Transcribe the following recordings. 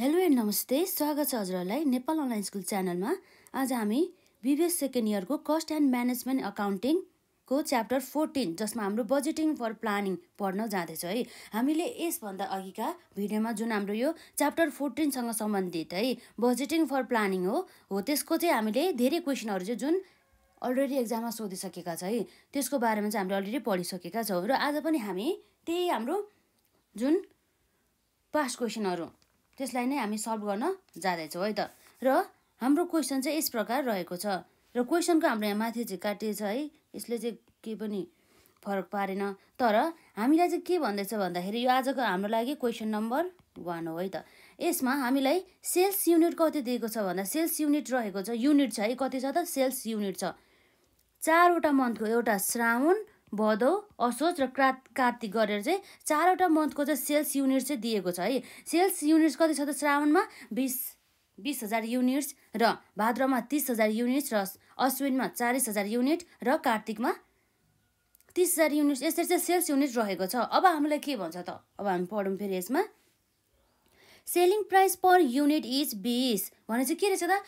hello and नमस्ते स्वागत छ हजुरहरूलाई नेपाल अनलाइन स्कुल च्यानलमा आज हामी बिबिएस सेकेन्ड इयरको कस्ट एन्ड म्यानेजमेन्ट अकाउन्टिङको च्याप्टर फोर्टिन जसमा हाम्रो बजेटिङ फर प्लानिङ पढ्न जाँदैछ है हामीले यसभन्दा अघिका भिडियोमा जुन हाम्रो यो च्याप्टर फोर्टिनसँग सम्बन्धित है बजेटिङ फर प्लानिङ हो हो त्यसको चाहिँ हामीले धेरै क्वेसनहरू चाहिँ जुन अलरेडी एक्जाममा सोधिसकेका छ है त्यसको बारेमा चाहिँ हामीले अलरेडी पढिसकेका छौँ र आज पनि हामी त्यही हाम्रो जुन पास्ट क्वेसनहरू त्यसलाई नै हामी सल्भ गर्न जाँदैछौँ है त र हाम्रो क्वेसन चाहिँ यस प्रकार रहेको छ र क्वेसनको हाम्रो यहाँ माथि चाहिँ काटिएछ है यसले चाहिँ केही पनि फरक पारेन तर हामीलाई चाहिँ के भन्दैछ भन्दाखेरि यो आजको हाम्रो लागि क्वेसन नम्बर वान हो है त यसमा हामीलाई सेल्स युनिट कति दिएको छ भन्दा सेल्स युनिट रहेको छ युनिट छ है कति छ त सेल्स युनिट छ चारवटा मन्थको एउटा श्रावण भदौ असोज र क्रा कार्तिक गरेर चाहिँ चारवटा मन्थको चाहिँ सेल्स युनिट चाहिँ दिएको छ है सेल्स युनिट्स कति छ त श्रावणमा बिस बिस हजार युनिट्स र भाद्रमा तिस हजार युनिट्स र अश्विनमा चालिस हजार युनिट र कार्तिकमा तिस हजार युनिट्स यसरी चाहिँ सेल्स युनिट रहेको छ अब हामीलाई के भन्छ त अब हामी पढौँ फेरि यसमा selling price per unit is बिस भने चाहिँ के रहेछ त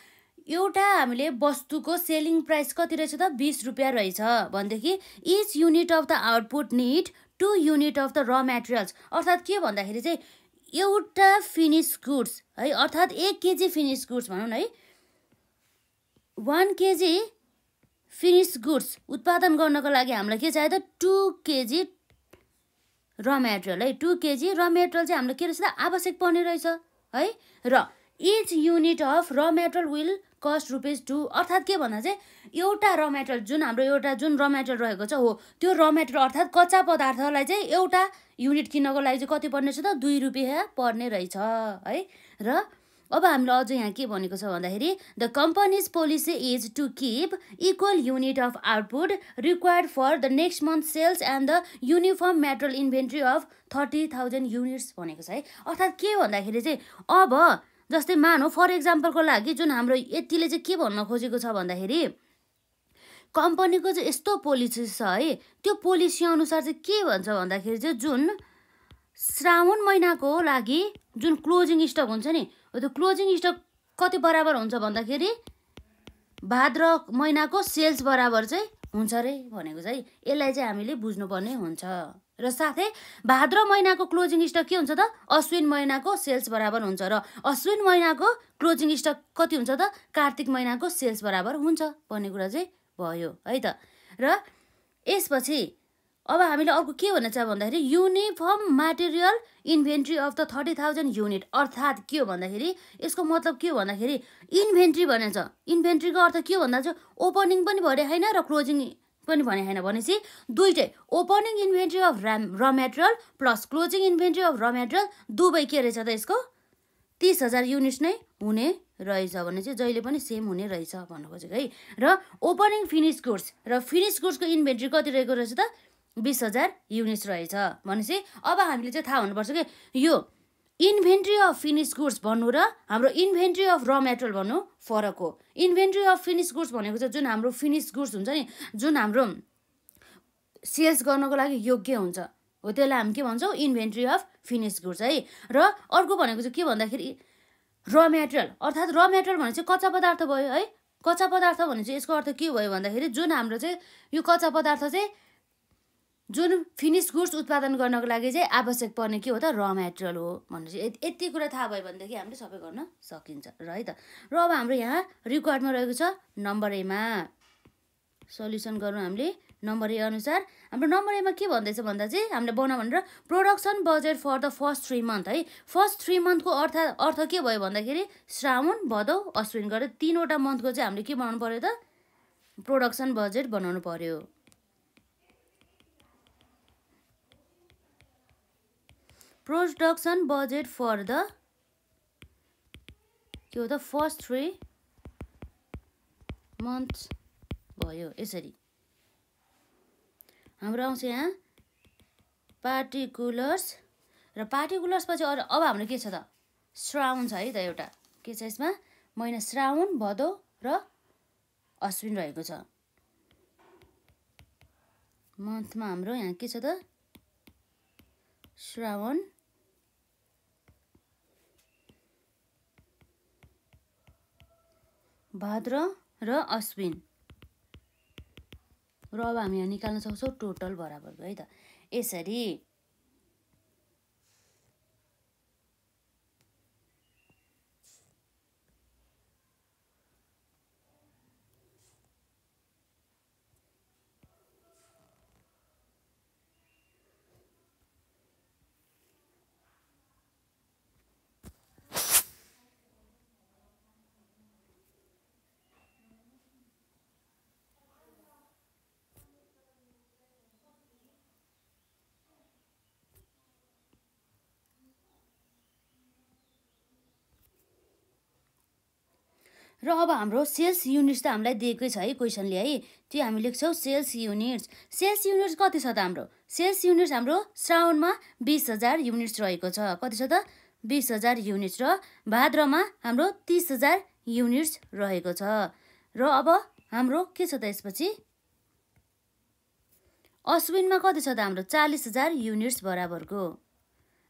एउटा हामीले वस्तुको सेलिङ प्राइस कति रहेछ त बिस रुपियाँ रहेछ भनेदेखि each unit of the output need two unit of the raw materials अर्थात् के भन्दाखेरि चाहिँ एउटा फिनिस गुड्स है अर्थात् एक केजी फिनिस गुड्स भनौँ न है वान केजी फिनिस गुड्स उत्पादन गर्नको लागि हामीलाई के चाहियो त टु केजी र मेटेरियल है टु केजी र मेटेरियल चाहिँ हामीलाई के रहेछ त आवश्यक पर्ने रहेछ है र each unit of raw material will cost rupees two अर्थात् के भन्दा चाहिँ एउटा र मेटेरियल जुन हाम्रो एउटा जुन र मेटेरियल रहेको छ हो त्यो र मेटेरियल अर्थात् कच्चा पदार्थलाई चाहिँ एउटा युनिट किन्नको लागि चाहिँ कति पर्ने छ त दुई रुपियाँ पर्ने रहेछ है र अब हामीले अझ यहाँ के भनेको छ भन्दाखेरि the company's policy is to keep equal unit of output required for the next month sales and the uniform material inventory of thirty thousand units भनेको छ है अर्थात् के भन्दाखेरि चाहिँ अब जस्तै मानौ फर इक्जाम्पलको लागि जुन हाम्रो यतिले चाहिँ के भन्न खोजेको छ भन्दाखेरि कम्पनीको चाहिँ यस्तो पोलिसी छ है त्यो पोलिसी अनुसार चाहिँ के भन्छ भन्दाखेरि चाहिँ जुन श्रावण महिनाको लागि जुन क्लोजिङ स्टक हुन्छ नि त्यो क्लोजिङ स्टक कति बराबर हुन्छ भन्दाखेरि भाद्र महिनाको सेल्स बराबर चाहिँ हुन्छ अरे भनेको चाहिँ यसलाई चाहिँ हामीले बुझ्नुपर्ने हुन्छ र साथै भाद्र महिनाको क्लोजिङ स्टक के हुन्छ त अश्विन महिनाको सेल्स बराबर हुन्छ र अश्विन महिनाको क्लोजिङ स्टक कति हुन्छ त कार्तिक महिनाको सेल्स बराबर हुन्छ भन्ने कुरा चाहिँ भयो है त र यसपछि अब हामीले अर्को के भन्न चाह भन्दाखेरि uniform material inventory of the thirty thousand unit अर्थात् के हो भन्दाखेरि यसको मतलब के हो भन्दाखेरि इन्भेन्ट्री भनेछ इन्भेन्ट्रीको अर्थ के भन्दा चाहिँ ओपनिङ पनि भरे होइन र क्लोजिङ पनि भने होइन भनेपछि दुइटै opening inventory of raw material plus closing inventory of raw material दुवै के रहेछ त यसको तिस हजार युनिट्स नै हुने रहेछ भने चाहिँ जहिले पनि सेम हुने रहेछ भन्नु खोजेको है र ओपनिङ फिनिस गुड्स र फिनिस गुड्सको इन्भेन्ट्री कति रहेको रहेछ त बिस हजार युनिट्स रहेछ भनेपछि अब हामीले चाहिँ थाहा हुनुपर्छ कि यो इन्भेन्ट्री अफ फिनिस गुड्स भन्नु र हाम्रो इन्भेन्ट्री अफ र मेटेरियल भन्नु फरक हो इन्भेन्ट्री अफ फिनिस गुड्स भनेको चाहिँ जुन हाम्रो फिनिस गुड्स हुन्छ नि जुन हाम्रो सेल्स गर्नको लागि योग्य हुन्छ हो त्यसलाई हामी के भन्छौँ इन्भेन्ट्री अफ फिनिस गुड्स है र अर्को भनेको चाहिँ के भन्दाखेरि र मेटेरियल अर्थात् र मेटेरियल भने चाहिँ कच्चा पदार्थ भयो है कच्चा पदार्थ भने चाहिँ यसको अर्थ के भयो भन्दाखेरि जुन हाम्रो चाहिँ यो कच्चा पदार्थ चाहिँ जुन फिनिस गुड्स उत्पादन गर्नको लागि चाहिँ आवश्यक पर्ने के हो त र मेटेरियल हो भनेर चाहिँ यति कुरा थाहा भयो भनेदेखि हामीले सबै गर्न सकिन्छ र है त र अब हाम्रो यहाँ रिक्वायर्डमा रहेको छ नम्बर एमा सल्युसन गरौँ हामीले नम्बर ए अनुसार हाम्रो नम्बर एमा के भन्दैछ भन्दा चाहिँ हामीले बनाऊ भनेर production budget for the first three month है फर्स्ट थ्री मन्थको अर्थ अर्थ के भयो भन्दाखेरि श्रावण भदौ अश्विन गरेर तिनवटा मन्थको चाहिँ हामीले के बनाउनु पऱ्यो त प्रोडक्सन बजेट बनाउनु पऱ्यो प्रोडक्सन बजेट फर द के हो त फर्स्ट थ्री मन्थ भयो यसरी हाम्रो आउँछ यहाँ पार्टिकुलर्स र पार्टिकुलर्स पछि अरू अब हाम्रो के छ त श्रावण छ है त एउटा के छ यसमा महिना श्रावण भदौ र अश्विन रहेको छ मन्थमा हाम्रो यहाँ के छ त श्रावण भाद्र र अश्विन र अब हामी यहाँ निकाल्न सक्छौँ टोटल बराबरको है त यसरी र अब हाम्रो सेल्स युनिट्स त हामीलाई दिएकै छ है क्वेसनले है त्यो हामी लेख्छौँ सेल्स युनिट्स सेल्स युनिट्स कति छ त हाम्रो सेल्स युनिट्स हाम्रो श्रावणमा बिस हजार युनिट्स रहेको छ कति छ त बिस हजार युनिट्स र भाद्रमा हाम्रो तिस हजार युनिट्स रहेको छ र अब हाम्रो के छ त यसपछि अश्विनमा कति छ त हाम्रो चालिस हजार युनिट्स बराबरको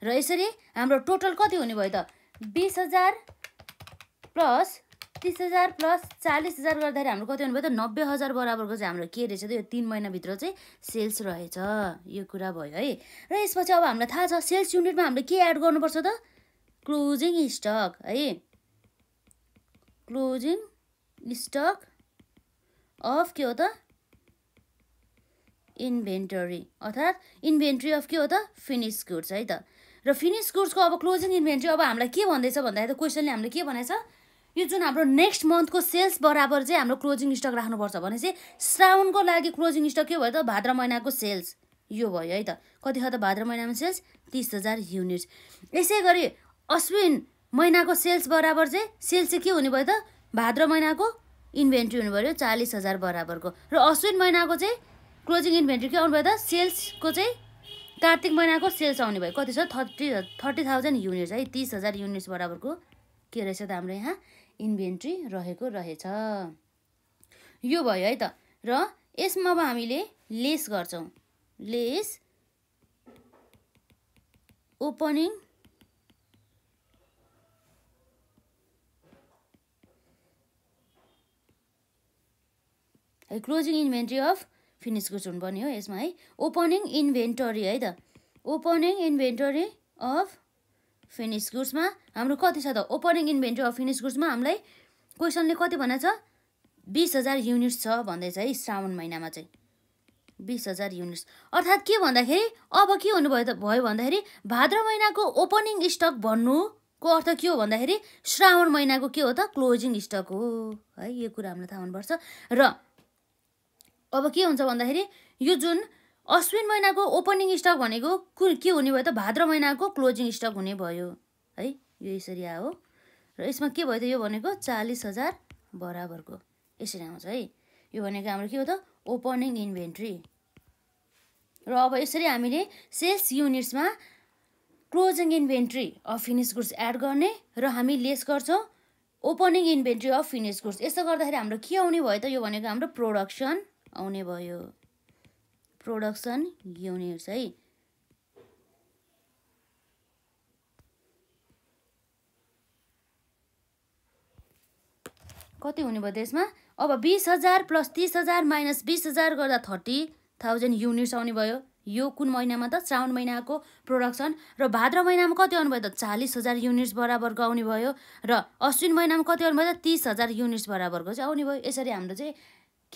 र यसरी हाम्रो टोटल कति हुने भयो त बिस हजार प्लस तिस हजार प्लस चालिस हजार गर्दाखेरि हाम्रो कति हुनुभयो त नब्बे हजार बराबरको चाहिँ हाम्रो के रहेछ त यो तिन महिनाभित्र चाहिँ सेल्स रहेछ यो कुरा भयो है र यसपछि अब हामीलाई थाहा छ सेल्स युनिटमा हामीले के एड गर्नुपर्छ त क्लोजिङ स्टक है क्लोजिङ स्टक अफ के हो त इन्भेन्टरी अर्थात् इन्भेन्ट्री अफ के हो त फिनिस गुड्स है त र फिनिस गुड्सको अब क्लोजिङ इन्भेन्ट्री अब हामीलाई के भन्दैछ भन्दाखेरि त क्वेसनले हामीले के भनेछ यो जुन हाम्रो नेक्स्ट मन्थको सेल्स बराबर चाहिँ हाम्रो क्लोजिङ स्टक राख्नुपर्छ भने चाहिँ श्रावणको लागि क्लोजिङ स्टक के भयो त भाद्र महिनाको सेल्स यो भयो है त कति छ त भाद्र महिनामा सेल्स तिस हजार युनिट्स यसै गरी अश्विन महिनाको सेल्स बराबर चाहिँ सेल्स चाहिँ के हुने भयो त भाद्र महिनाको इन्भेन्ट्री हुनु पऱ्यो चालिस हजार बराबरको र अश्विन महिनाको चाहिँ क्लोजिङ इन्भेन्ट्री के आउनु भयो त सेल्सको चाहिँ कार्तिक महिनाको सेल्स आउने भयो कति छ थर्टी थर्टी थाउजन्ड युनिट्स है तिस हजार युनिट्स बराबरको के रहेछ त हाम्रो यहाँ इन्भेन्ट्री रहेको रहेछ यो भयो है त र यसमा अब हामीले लेस गर्छौँ लेस ओपनिङ है closing inventory of finish goods हुनुपर्ने हो यसमा है ओपनिङ इन्भेन्टरी है त ओपनिङ इन्भेन्टरी अफ फिनिस गुड्समा हाम्रो कति छ त ओपनिङ इन्भेन्ट्री अफ फिनिस गुड्समा हामीलाई क्वेसनले कति भनेको छ बिस हजार युनिट्स छ भन्दैछ है श्रावण महिनामा चाहिँ बिस हजार युनिट्स अर्थात् के भन्दाखेरि अब के हुनुभयो त भयो भन्दाखेरि भाद्र महिनाको ओपनिङ स्टक भन्नुको अर्थ के हो भन्दाखेरि श्रावण महिनाको के हो त क्लोजिङ स्टक हो है यो कुरा हामीलाई थाहा हुनुपर्छ र अब के हुन्छ भन्दाखेरि यो जुन अश्विन महिनाको ओपनिङ स्टक भनेको के हुने भयो त भाद्र महिनाको क्लोजिङ स्टक हुने भयो है यो यसरी आयो र यसमा के भयो त यो भनेको चालिस हजार बराबरको यसरी आउँछ है यो भनेको हाम्रो के हो त ओपनिङ इन्भेन्ट्री र अब यसरी हामीले सेल्स युनिट्समा closing inventory of finish goods add गर्ने र हामी लेस गर्छौँ opening inventory of finish goods यसो गर्दाखेरि हाम्रो के आउने भयो त यो भनेको हाम्रो प्रोडक्सन आउने भयो प्रोडक्सन युनिट्स है कति हुने भयो त्यसमा अब बिस हजार प्लस तिस हजार माइनस बिस हजार गर्दा थर्टी थाउजन्ड युनिट्स आउने भयो यो कुन महिनामा त श्रावण महिनाको प्रोडक्सन र भाद्र महिनामा कति आउनुभयो त चालिस हजार युनिट्स बराबरको आउने भयो र अश्विन महिनामा कति आउनुभयो त तिस हजार युनिट्स बराबरको चाहिँ आउने भयो यसरी हाम्रो चाहिँ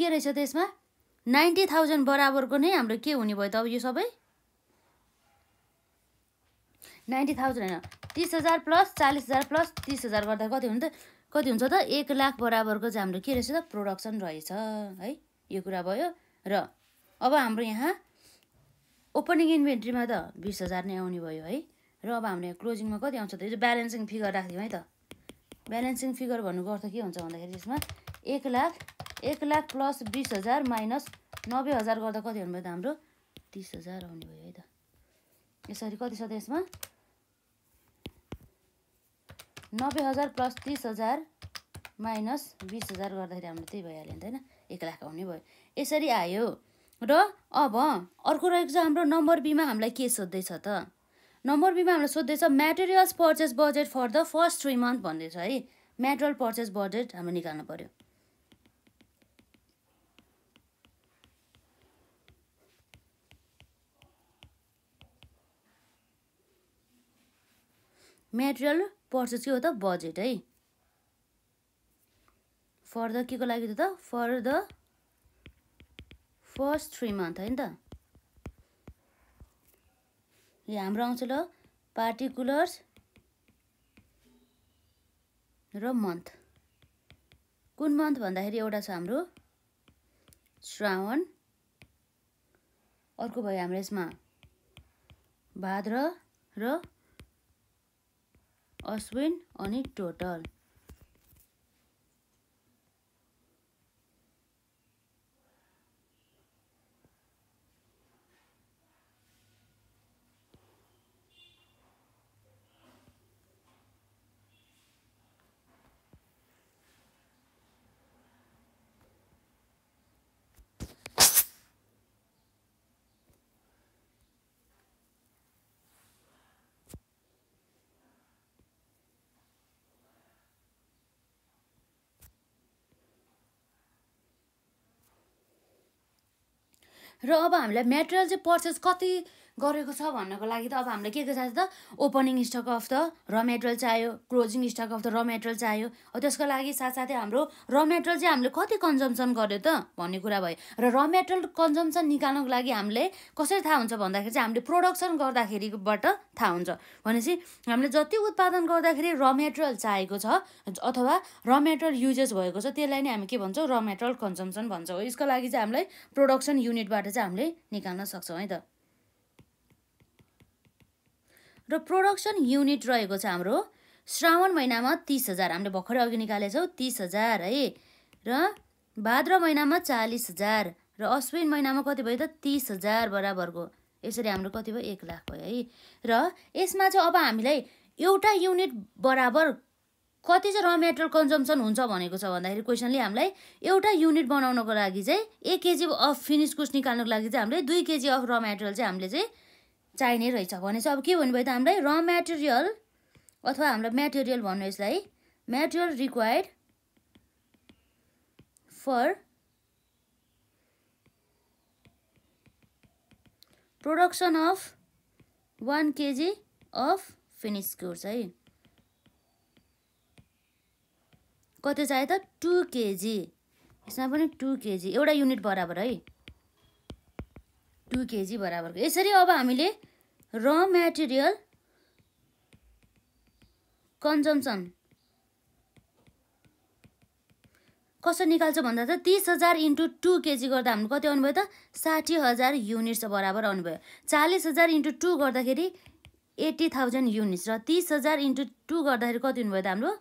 के रहेछ त्यसमा नाइन्टी थाउजन्ड बराबरको नै हाम्रो के हुने भयो त अब यो सबै नाइन्टी थाउजन्ड होइन तिस हजार प्लस चालिस हजार प्लस तिस हजार गर्दा कति हुन्छ कति हुन्छ त एक लाख बराबरको चाहिँ हाम्रो के रहेछ त प्रोडक्सन रहेछ है यो कुरा भयो र अब हाम्रो यहाँ ओपनिङ इन्भेन्ट्रीमा त बिस हजार नै आउने भयो है र अब हाम्रो यहाँ क्लोजिङमा कति आउँछ त यो ब्यालेन्सिङ फिगर राखिदिउँ है त ब्यालेन्सिङ फिगर भन्नुको अर्थ के हुन्छ भन्दाखेरि यसमा एक लाख एक लाख प्लस बिस हजार माइनस नब्बे हजार गर्दा कति हुनुभयो त हाम्रो तिस हजार आउने भयो है त यसरी कति छ त यसमा नब्बे हजार प्लस तिस हजार माइनस बिस हजार गर्दाखेरि हाम्रो त्यही भइहाल्यो नि त होइन एक लाख आउने भयो यसरी आयो र अब अर्को रहेको छ हाम्रो नम्बर बीमा हामीलाई के सोध्दैछ त नम्बर बीमा हामीलाई सोध्दैछ materials purchase budget for the first three month भन्दैछ है मेटेरियल पर्चेस बजेट हाम्रो निकाल्नु पऱ्यो मेटेरियल पर्सेस के हो त बजेट है फर द के को लागि त for the first three month है नि त यो हाम्रो आउँछ ल पार्टिकुलर्स र मन्थ कुन मन्थ भन्दाखेरि एउटा छ हाम्रो श्रावण अर्को भयो हाम्रो यसमा भाद्र र अश्विन अनि टोटल र अब हामीलाई मेटेरियल चाहिँ पर्चेस कति गरेको छ भन्नको लागि त अब हामीलाई के के चाहिन्छ त opening stock of the raw material चाहियो closing stock of the raw material चाहियो अब त्यसको लागि साथसाथै हाम्रो र मेटेरियल चाहिँ हामीले कति कन्जम्सन गर्यो त भन्ने कुरा भयो र र मेटेरियल कन्जम्सन निकाल्नको लागि हामीले कसरी थाहा हुन्छ भन्दाखेरि चाहिँ हामीले प्रोडक्सन गर्दाखेरिबाट थाहा हुन्छ भनेपछि हामीले जति उत्पादन गर्दाखेरि र मेटेरियल चाहिएको छ अथवा र मेटेरियल युजेस भएको छ त्यसलाई नै हामी के भन्छौँ र मेटेरियल कन्जम्सन भन्छौँ यसको लागि चाहिँ हामीलाई प्रोडक्सन युनिटबाट चाहिँ हामीले निकाल्न सक्छौँ है त र प्रोडक्सन युनिट रहेको छ हाम्रो श्रावण महिनामा तिस हजार हामीले भर्खरै अघि निकालेछौँ तिस हजार है र भाद्र महिनामा चालिस हजार र अश्विन महिनामा कति भयो त तिस हजार बराबरको यसरी हाम्रो कति भयो एक लाख भयो है र यसमा चाहिँ अब हामीलाई एउटा युनिट बराबर कति चाहिँ र मेटेरियल कन्जम्सन हुन्छ भनेको छ भन्दाखेरि क्वेसनले हामीलाई एउटा युनिट बनाउनको लागि चाहिँ एक केजी अफ फिनिस कुस निकाल्नुको लागि चाहिँ हामीले दुई केजी अफ र मेटेरियल चाहिँ हामीले चाहिँ चाहिने रहेछ भने चाहिँ अब के भन्नुभयो त हामीलाई र मेटेरियल अथवा हामीलाई मेटेरियल भन्नु यसलाई material required for production of one kg of finish goods है कति चाहियो त टु केजी यसमा पनि टु केजी एउटा युनिट बराबर है टु केजी बराबरको यसरी अब हामीले र मेटेरियल कन्जम्सन कसरी निकाल्छ भन्दा त तिस हजार इन्टु टू केजी गर्दा हाम्रो कति आउनुभयो त साठी हजार युनिट्स बराबर आउनुभयो चालिस हजार इन्टु टू गर्दाखेरि एट्टी थाउजन्ड युनिट्स र तिस हजार इन्टु टू गर्दाखेरि कति हुनुभयो त हाम्रो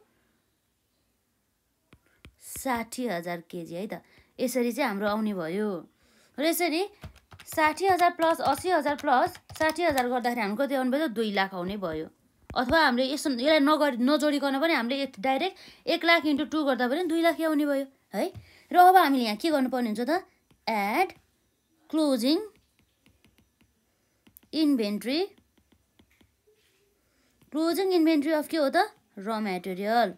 साठी हजार केजी है त यसरी चाहिँ हाम्रो आउने भयो र यसरी साठी हजार प्लस असी हजार प्लस साठी हजार गर्दाखेरि हाम्रो कति आउनु भयो दुई लाख आउने भयो अथवा हामीले यसो यसलाई नगरी नजोडिकन पनि हामीले डाइरेक्ट एक लाख इन्टु टू गर्दा पनि दुई लाख आउने भयो है र अब हामीले यहाँ के गर्नुपर्ने हुन्छ त add closing inventory closing inventory of के हो त र मेटेरियल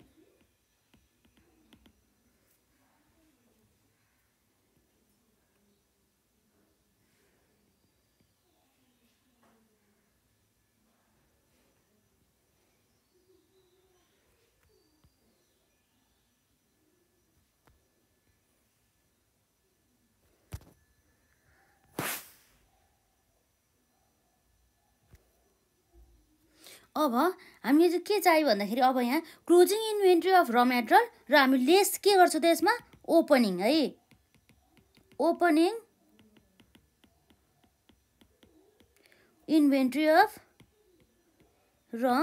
अब हामीले चाहिँ के चाहियो भन्दाखेरि अब यहाँ closing inventory of raw material र हामी लेस के गर्छौँ त यसमा ओपनिङ है opening inventory of raw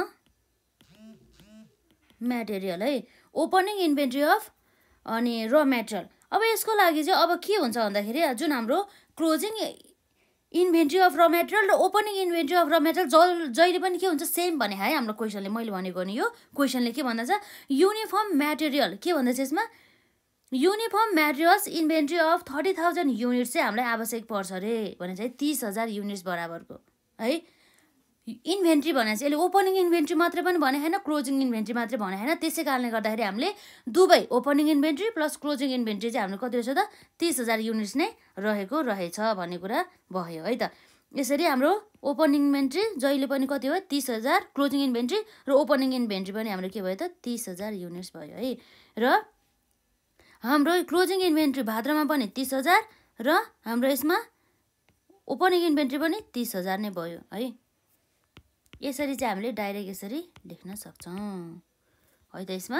material है ओपनिङ इन्भेन्ट्री अफ अनि र मेटेरियल अब यसको लागि चाहिँ अब के हुन्छ भन्दाखेरि जुन हाम्रो closing inventory of raw material र opening inventory of raw material जल जहिले पनि के हुन्छ सेम भने है हाम्रो क्वेसनले मैले भनेको नि यो क्वेसनले के भन्दछ युनिफर्म मेटेरियल के भन्दछ यसमा uniform materials inventory of thirty thousand units चाहिँ हामीलाई आवश्यक पर्छ अरे भने चाहिँ तिस हजार युनिट्स बराबरको है इन्भेन्ट्री भनेर चाहिँ यसले ओपनिङ इन्भेन्ट्री मात्रै पनि भने होइन क्लोजिङ इन्भेन्ट्री मात्रै भने होइन त्यसै कारणले गर्दाखेरि हामीले दुबई opening inventory plus closing inventory चाहिँ हाम्रो कति रहेछ त तिस हजार युनिट्स नै रहेको रहेछ भन्ने कुरा भयो है त यसरी हाम्रो ओपनिङ इन्भेन्ट्री जहिले पनि कति भयो तिस हजार क्लोजिङ इन्भेन्ट्री र ओपनिङ इन्भेन्ट्री पनि हाम्रो के भयो त तिस हजार युनिट्स भयो है र हाम्रो क्लोजिङ इन्भेन्ट्री भाद्रमा पनि तिस हजार र हाम्रो यसमा ओपनिङ इन्भेन्ट्री पनि तिस हजार नै भयो है यसरी चाहिँ हामीले डाइरेक्ट यसरी लेख्न सक्छौँ है त यसमा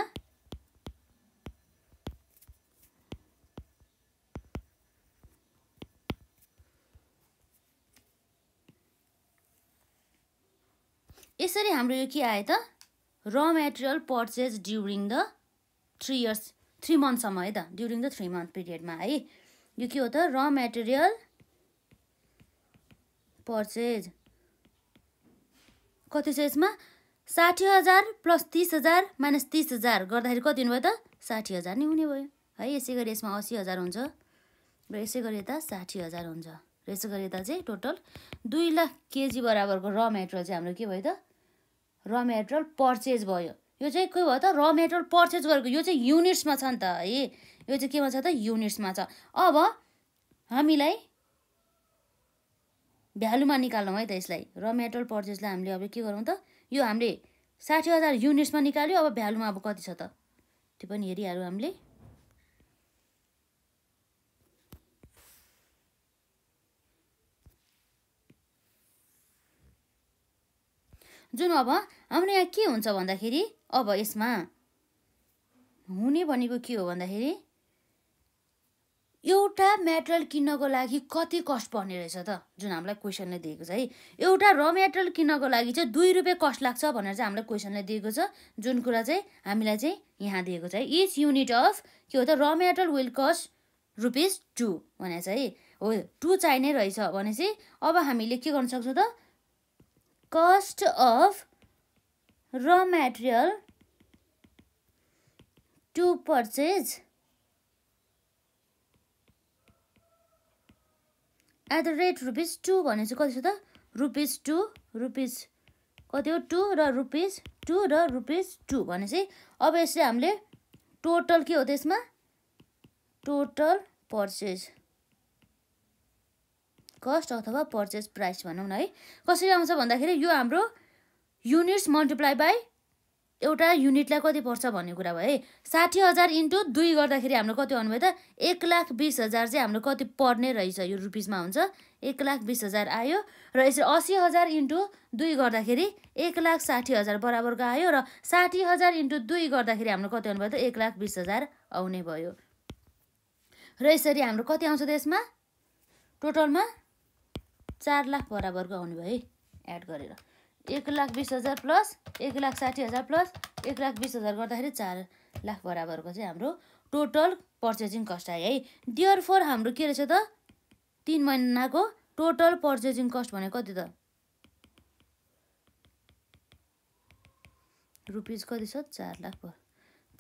यसरी हाम्रो यो के आयो त raw material purchase during the three years three मन्थसम्म है त ड्युरिङ द थ्री मन्थ पिरियडमा है यो के हो त र मेटेरियल पर्चेज कति छ यसमा साठी हजार प्लस तिस हजार माइनस तिस हजार गर्दाखेरि कति हुनुभयो त साठी हजार नै हुने भयो है यसै गरी यसमा असी हजार हुन्छ र यसै गरी यता साठी हजार हुन्छ र यसै गरी यता चाहिँ टोटल दुई लाख केजी बराबरको र मेटेरियल चाहिँ हाम्रो के भयो त र मेटेरियल पर्चेज भयो यो चाहिँ के भयो त र मेटेरियल पर्चेज गरेको यो चाहिँ युनिट्समा छ नि त है यो चाहिँ केमा छ त युनिट्समा छ अब हामीलाई भ्यालुमा निकालौँ है त यसलाई र मेटल पर्चेसलाई हामीले अब के गरौँ त यो हामीले साठी हजार युनिट्समा निकाल्यो अब भ्यालुमा अब कति छ त त्यो पनि हेरिहाल्यो हामीले जुन अब हाम्रो यहाँ के हुन्छ भन्दाखेरि अब यसमा हुने भनेको के हो भन्दाखेरि एउटा मेटेरियल किन्नको लागि कति कस्ट पर्ने रहेछ त जुन हामीलाई क्वेसनले दिएको छ है एउटा र मेटेरियल किन्नको लागि चाहिँ दुई रुपियाँ कस्ट लाग्छ भनेर चाहिँ हामीलाई क्वेसनले दिएको छ जुन कुरा चाहिँ हामीलाई चाहिँ यहाँ दिएको छ है इच युनिट अफ के हो त raw material will cost rupees two भनेर है हो टू चाहिने रहेछ भनेपछि अब हामीले के गर्न सक्छौँ त cost of raw material to purchase at the rate rupees two भने चाहिँ कति छ त रुपिस टू रुपिस कति हो टू र रुपिस टू र रुपिस टू भने चाहिँ अब यसले हामीले टोटल के हो त्यसमा टोटल पर्चेज कस्ट अथवा पर्चेज प्राइस भनौँ न है कसरी आउँछ भन्दाखेरि यो हाम्रो युनिट्स मल्टिप्लाई बाई एउटा युनिटलाई कति पर्छ भन्ने कुरा भयो है साठी हजार इन्टु दुई गर्दाखेरि हाम्रो कति आउनुभयो त एक लाख बिस हजार चाहिँ हाम्रो कति पर्ने रहेछ यो रुपिसमा हुन्छ एक लाख बिस हजार आयो र यसरी असी हजार इन्टु दुई गर्दाखेरि एक लाख साठी हजार बराबरको आयो र साठी हजार इन्टु दुई गर्दाखेरि हाम्रो कति आउनुभयो त एक लाख बिस हजार आउने भयो र यसरी हाम्रो कति आउँछ त यसमा टोटलमा चार लाख बराबरको आउने भयो है एड गरेर एक लाख बिस हजार प्लस एक लाख साठी हजार प्लस एक लाख बिस हजार गर्दाखेरि चार लाख बराबरको चाहिँ हाम्रो टोटल पर्चेजिङ कस्ट आयो है डियर फोर हाम्रो के रहेछ त तिन महिनाको टोटल पर्चेजिङ कस्ट भनेको कति त रुपिज कति छ चार लाख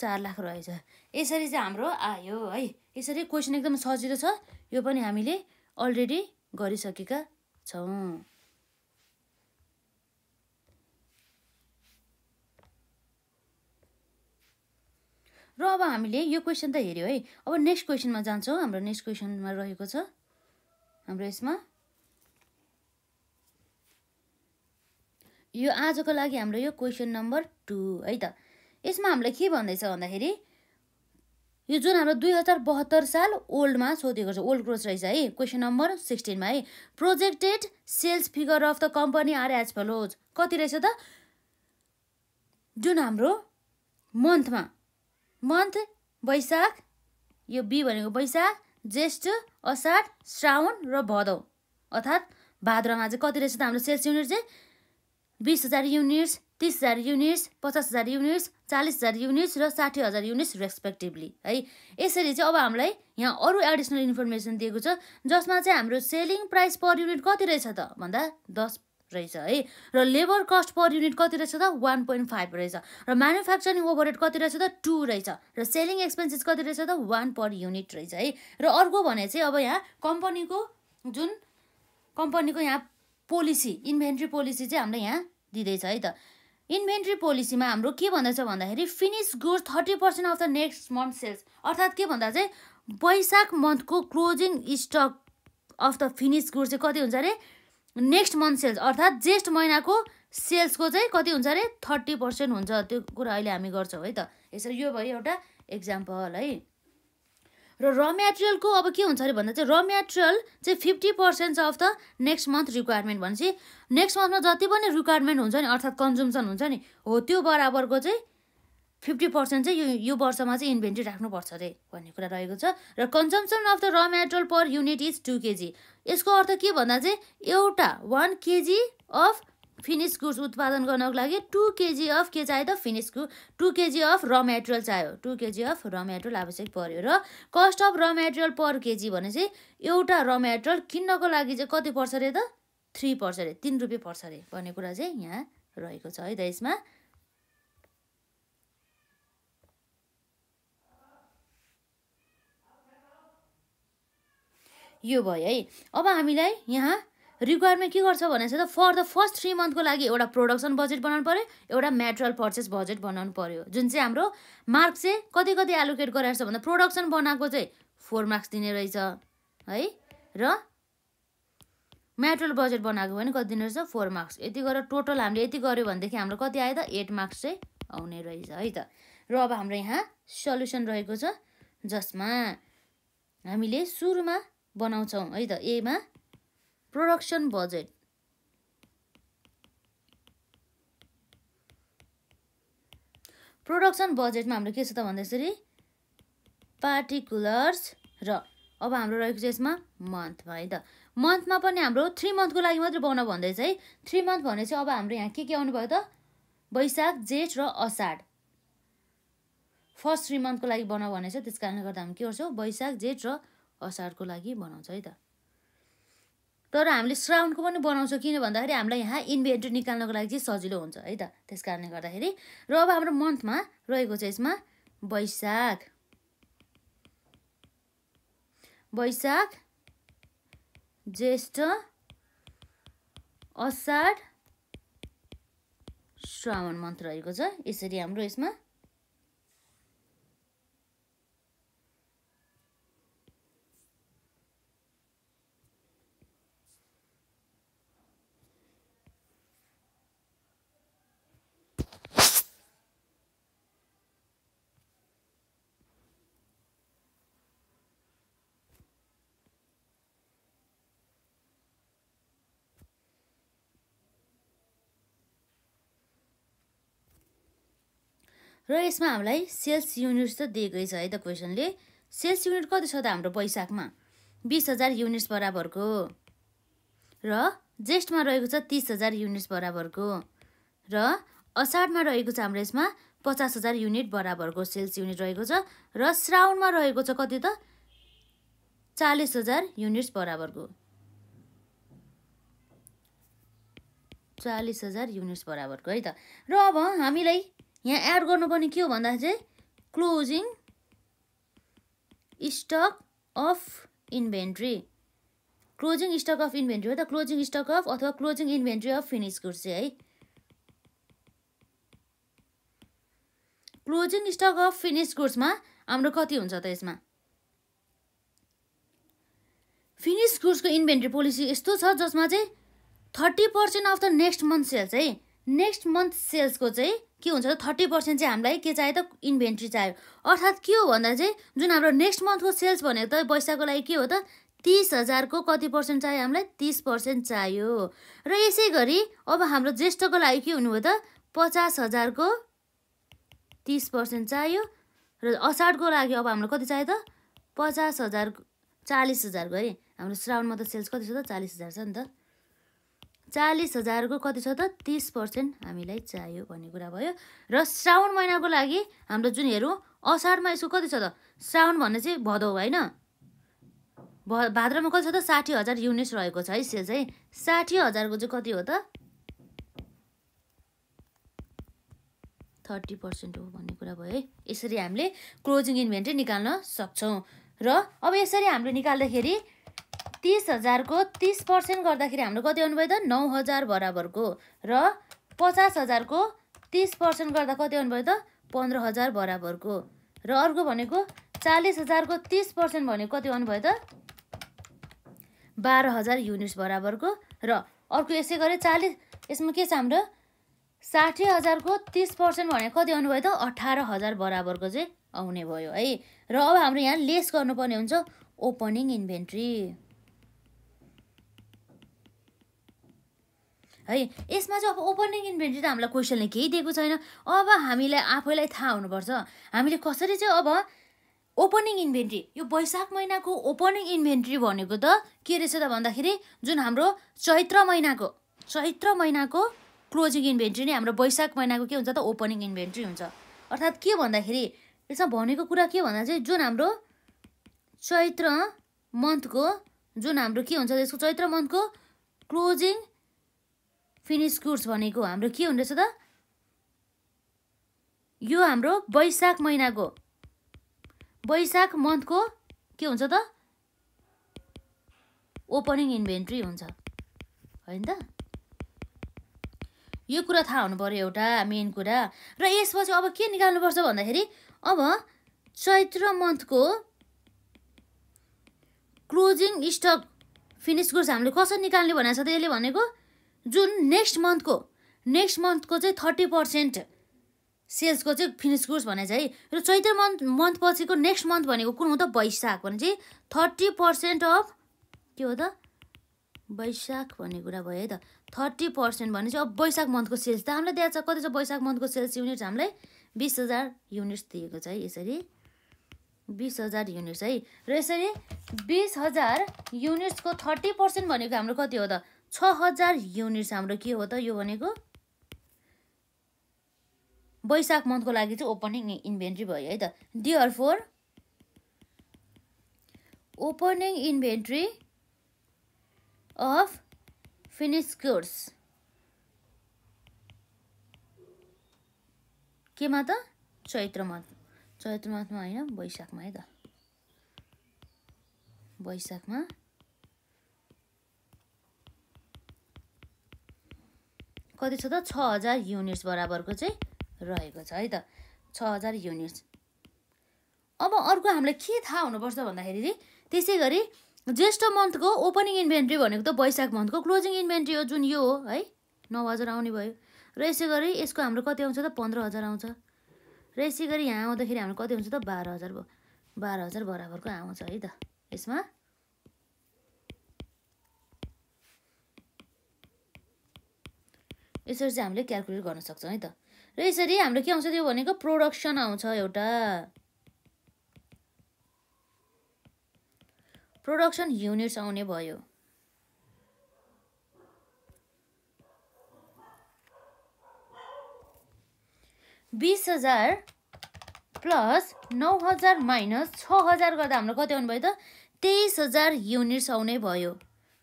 चार लाख रहेछ यसरी चाहिँ हाम्रो आयो है यसरी क्वेसन एकदम सजिलो छ यो पनि हामीले अलरेडी गरिसकेका छौँ र अब हामीले यो क्वेसन त हेऱ्यो है अब नेक्स्ट क्वेसनमा जान्छौँ हाम्रो नेक्स्ट क्वेसनमा रहेको छ हाम्रो यसमा यो आजको लागि हाम्रो यो क्वेसन नम्बर टू है त यसमा हामीलाई के भन्दैछ भन्दाखेरि यो जुन हाम्रो दुई हजार बहत्तर साल ओल्डमा सोधेको छ ओल्ड क्रोस रहेछ है क्वेसन नम्बर सिक्सटिनमा है projected sales figure of the company are as follows कति रहेछ त जुन हाम्रो मन्थमा मन्थ वैशाख यो बी भनेको वैशाख ज्येष्ठ असार श्रावण र भदौ अर्थात् भाद्रमा चाहिँ कति रहेछ त हाम्रो सेल्स युनिट चाहिँ बिस हजार युनिट्स तिस हजार युनिट्स पचास हजार युनिट्स चालिस हजार युनिट्स र साठी हजार युनिट्स रेस्पेक्टिभली है यसरी चाहिँ अब हामीलाई यहाँ अरू एडिसनल इन्फर्मेसन दिएको छ जसमा चाहिँ हाम्रो सेलिङ प्राइस पर युनिट कति रहेछ त भन्दा दस रहेछ है र लेबर कस्ट पर युनिट कति रहेछ त वान पोइन्ट फाइभ रहेछ र म्यानुफ्याक्चरिङ ओभरहेड कति रहेछ त टू रहेछ र सेलिङ एक्सपेन्सेस कति रहेछ त वान पर युनिट रहेछ है र अर्को भने चाहिँ अब यहाँ कम्पनीको जुन कम्पनीको यहाँ पोलिसी इन्भेन्ट्री पोलिसी चाहिँ हामीलाई यहाँ दिँदैछ है त इन्भेन्ट्री पोलिसीमा हाम्रो के भन्दैछ भन्दाखेरि finish good thirty percent of the next month sales अर्थात् के भन्दा चाहिँ वैशाख मन्थको closing stock of the finish good चाहिँ कति हुन्छ अरे नेक्स्ट मन्थ सेल्स अर्थात् जेस्ट महिनाको सेल्सको चाहिँ कति हुन्छ अरे थर्टी पर्सेन्ट हुन्छ त्यो कुरा अहिले हामी गर्छौँ है त यसरी यो भयो एउटा इक्जाम्पल है र र मेटेरियलको अब के हुन्छ अरे भन्दा चाहिँ र मेटेरियल चाहिँ fifty percent of the next month requirement भनेपछि नेक्स्ट मन्थमा जति पनि रिक्वायरमेन्ट हुन्छ नि अर्थात् कन्जुम्सन हुन्छ नि हो त्यो बराबरको चाहिँ फिफ्टी पर्सेन्ट चाहिँ यो यो वर्षमा चाहिँ इन्भेन्ट्री राख्नुपर्छ अरे भन्ने कुरा रहेको छ र consumption of the raw material per unit is two kg यसको अर्थ के भन्दा चाहिँ एउटा one kg of finish goods उत्पादन गर्नको लागि टु केजी अफ के चाहियो त finish good two kg of raw material चाहियो two kg of raw material आवश्यक पऱ्यो र cost of raw material per kg भने चाहिँ एउटा र मेटेरियल किन्नको लागि चाहिँ कति पर्छ अरे त थ्री पर्छ अरे तिन रुपियाँ पर्छ अरे भन्ने कुरा चाहिँ यहाँ रहेको छ है त यसमा यो भयो है अब हामीलाई यहाँ रिक्वायरमेन्ट के गर्छ भने चाहिँ त फर द फर्स्ट थ्री मन्थको लागि एउटा प्रोडक्सन बजेट बनाउनु पऱ्यो एउटा मेटेरियल पर्चेस बजेट बनाउनु पऱ्यो जुन चाहिँ हाम्रो मार्क्स चाहिँ कति कति एलोकेट गराएको छ भन्दा प्रोडक्सन बनाएको चाहिँ फोर मार्क्स दिने रहेछ है र मेटेरियल बजेट बनाएको भने कति दिने रहेछ फोर मार्क्स यति गरेर टोटल हामीले यति गऱ्यो भनेदेखि हाम्रो कति आयो त एट मार्क्स चाहिँ आउने रहेछ है त र अब हाम्रो यहाँ सल्युसन रहेको छ जसमा हामीले सुरुमा बनाउँछौँ है त एमा प्रोडक्सन बजेट प्रोडक्सन बजेटमा हाम्रो के छ त भन्दाखेरि पार्टिकुलर्स र अब हाम्रो रहेको छ यसमा मन्थमा है त मन्थमा पनि हाम्रो थ्री मन्थको लागि मात्रै बनाउन भन्दैछ है थ्री मन्थ भने चाहिँ अब हाम्रो यहाँ के के आउनुभयो त वैशाख जेठ र असाढ फर्स्ट थ्री मन्थको लागि बनाऊ भनेछ त्यस कारणले गर्दा हामी के गर्छौँ वैशाख जेठ र असारको लागि बनाउँछ है त तर हामीले श्रावणको पनि बनाउँछौँ किन भन्दाखेरि हामीलाई यहाँ इन्भेन्ट्री निकाल्नको लागि चाहिँ सजिलो हुन्छ है त त्यस कारणले गर्दाखेरि र अब हाम्रो मन्थमा रहेको छ यसमा वैशाख वैशाख ज्येष्ठ असार श्रावण मन्थ रहेको छ यसरी हाम्रो यसमा र यसमा हामीलाई सेल्स युनिट्स त दिएकै छ है त क्वेसनले सेल्स युनिट कति छ त हाम्रो वैशाखमा बिस हजार युनिट्स बराबरको र जेष्ठमा रहेको छ तिस हजार युनिट्स बराबरको र असाढमा रहेको छ हाम्रो यसमा पचास हजार युनिट बराबरको सेल्स युनिट रहेको छ र श्रावणमा रहेको छ कति त चालिस हजार युनिट्स बराबरको चालिस हजार युनिट्स बराबरको है त र अब हामीलाई यहाँ एड गर्नुपर्ने के हो भन्दाखेरि चाहिँ closing stock of inventory closing stock of inventory हो त क्लोजिङ स्टक अफ अथवा closing inventory of finish goods है क्लोजिङ स्टक अफ फिनिस गुड्समा हाम्रो कति हुन्छ त यसमा फिनिस गुड्सको इन्भेन्ट्री पोलिसी यस्तो छ जसमा चाहिँ thirty percent of the next month sales है नेक्स्ट मन्थ सेल्सको चाहिँ के हुन्छ त थर्टी पर्सेन्ट चाहिँ हामीलाई के चाहियो त इन्भेन्ट्री चाहियो अर्थात् के हो भन्दा चाहिँ जुन हाम्रो नेक्स्ट मन्थको सेल्स भनेको त पैसाको लागि के हो त तिस हजारको कति पर्सेन्ट चाहियो हामीलाई तिस पर्सेन्ट चाहियो र यसै गरी अब हाम्रो ज्येष्ठको लागि के हुनुभयो त पचास हजारको तिस पर्सेन्ट चाहियो र असाढको लागि अब हाम्रो कति चाहियो त पचास हजार चालिस हजारको है हाम्रो श्रावणमा त सेल्स कति छ त चालिस हजार छ नि त चालिस हजारको कति छ त तिस पर्सेन्ट हामीलाई चाहियो भन्ने कुरा भयो र श्रावण महिनाको लागि हाम्रो जुन हेरौँ असारमा यसको कति छ त श्रावण भन्ने चाहिँ भदौ होइन भ भाद्रमा कति छ त साठी हजार युनिट्स रहेको छ है सेल चाहिँ साठी हजारको चाहिँ कति हो त थर्टी पर्सेन्ट हो भन्ने कुरा भयो है यसरी हामीले क्लोजिङ इन्भेन्ट्री निकाल्न सक्छौँ र अब यसरी हामीले निकाल्दाखेरि तिस हजारको तिस पर्सेन्ट गर्दाखेरि हाम्रो कति आउनु भयो त नौ हजार बराबरको र पचास हजारको तिस पर्सेन्ट गर्दा कति आउनु भयो त पन्ध्र हजार बराबरको र अर्को भनेको चालिस हजारको तिस पर्सेन्ट भनेको कति आउनु भयो त बाह्र हजार युनिट्स बराबरको र अर्को यसै गरी चालिस यसमा के छ हाम्रो साठी हजारको तिस पर्सेन्ट भनेको कति आउनु भयो त अठार हजार बराबरको चाहिँ आउने भयो है र अब हाम्रो यहाँ लेस गर्नुपर्ने हुन्छ ओपनिङ इन्भेन्ट्री है यसमा चाहिँ अब ओपनिङ इन्भेन्ट्री त हामीलाई क्वेसनले केही दिएको छैन अब हामीलाई आफैलाई थाहा हुनुपर्छ हामीले कसरी चाहिँ अब ओपनिङ इन्भेन्ट्री यो वैशाख महिनाको ओपनिङ इन्भेन्ट्री भनेको त के रहेछ त भन्दाखेरि जुन हाम्रो चैत्र महिनाको चैत्र महिनाको क्लोजिङ इन्भेन्ट्री नै हाम्रो वैशाख महिनाको के हुन्छ त ओपनिङ इन्भेन्ट्री हुन्छ अर्थात् के भन्दाखेरि यसमा भनेको कुरा के भन्दा चाहिँ जुन हाम्रो चैत्र मन्थको जुन हाम्रो के हुन्छ त्यसको चैत्र मन्थको क्लोजिङ फिनिस कोर्स भनेको हाम्रो के हुँदैछ त यो हाम्रो वैशाख महिनाको वैशाख मन्थको के हुन्छ त ओपनिङ इन्भेन्ट्री हुन्छ होइन त यो कुरा थाहा हुनु पऱ्यो एउटा मेन कुरा र यसपछि अब के निकाल्नुपर्छ भन्दाखेरि अब चैत्र मन्थको क्लोजिङ स्टक फिनिस कोर्स हामीले कसरी निकाल्ने भनेको छ त यसले भनेको जुन नेक्स्ट मन्थको नेक्स्ट मन्थको चाहिँ थर्टी पर्सेन्ट सेल्सको चाहिँ फिनिस कोर्स भने चाहिँ र चैत्र मन्थ मन्थ पछिको नेक्स्ट मन्थ भनेको कुन हो त वैशाख भने चाहिँ थर्टी पर्सेन्ट अफ के हो त वैशाख भन्ने कुरा भयो है त थर्टी पर्सेन्ट भने चाहिँ अब वैशाख मन्थको सेल्स त हामीलाई दिएको छ कति छ वैशाख मन्थको सेल्स युनिट्स हामीलाई बिस हजार युनिट्स दिएको छ है यसरी बिस हजार युनिट्स है र यसरी बिस हजार युनिट्सको थर्टी पर्सेन्ट भनेको हाम्रो कति हो त छ हजार युनिट्स हाम्रो के हो त यो भनेको वैशाख मन्थको लागि चाहिँ ओपनिङ इन्भेन्ट्री भयो है त dear four opening inventory of finish goods केमा त चैत्र मन्थ चैत्र मन्थमा होइन वैशाखमा है त वैशाखमा कति छ त छ हजार युनिट्स बराबरको चाहिँ रहेको छ है त छ हजार युनिट्स अब अर्को हामीलाई के थाहा हुनुपर्छ भन्दाखेरि त्यसै गरी ज्येष्ठ मन्थको ओपनिङ इन्भेन्ट्री भनेको त वैशाख मन्थको क्लोजिङ इन्भेन्ट्री हो जुन यो हो है नौ हजार आउने भयो र यसै गरी यसको हाम्रो कति आउँछ त पन्ध्र हजार आउँछ र यसै गरी यहाँ आउँदाखेरि हाम्रो कति हुन्छ त बाह्र हजार भयो बाह्र हजार बराबरको आउँछ है त यसमा यसरी चाहिँ हामीले क्यालकुलेट गर्न सक्छौँ है त र यसरी हाम्रो के आउँछ त्यो भनेको प्रोडक्सन आउँछ एउटा प्रोडक्सन युनिट्स आउने भयो बिस हजार प्लस नौ हजार माइनस छ हजार गर्दा हाम्रो कति आउनु भयो त तेइस हजार युनिट्स आउने भयो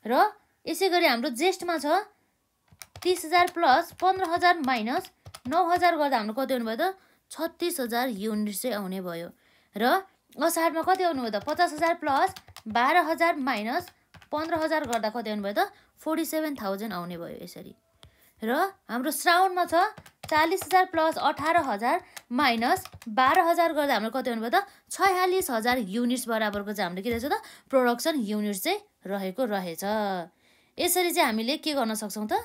र यसै गरी हाम्रो जेस्टमा छ तिस हजार प्लस पन्ध्र हजार माइनस नौ हजार गर्दा हाम्रो कति आउनुभयो त छत्तिस हजार युनिट चाहिँ आउने भयो र असारमा कति आउनुभयो त पचास हजार प्लस बाह्र हजार माइनस पन्ध्र हजार गर्दा कति आउनुभयो त फोर्टी सेभेन थाउजन्ड आउने भयो यसरी र हाम्रो श्रावणमा छ चालिस हजार प्लस अठार हजार माइनस बाह्र हजार गर्दा हाम्रो कति आउनुभयो त छयालिस हजार युनिट्स बराबरको चाहिँ हाम्रो के रहेछ त प्रोडक्सन युनिट चाहिँ रहेको रहेछ यसरी चाहिँ हामीले के गर्न सक्छौँ त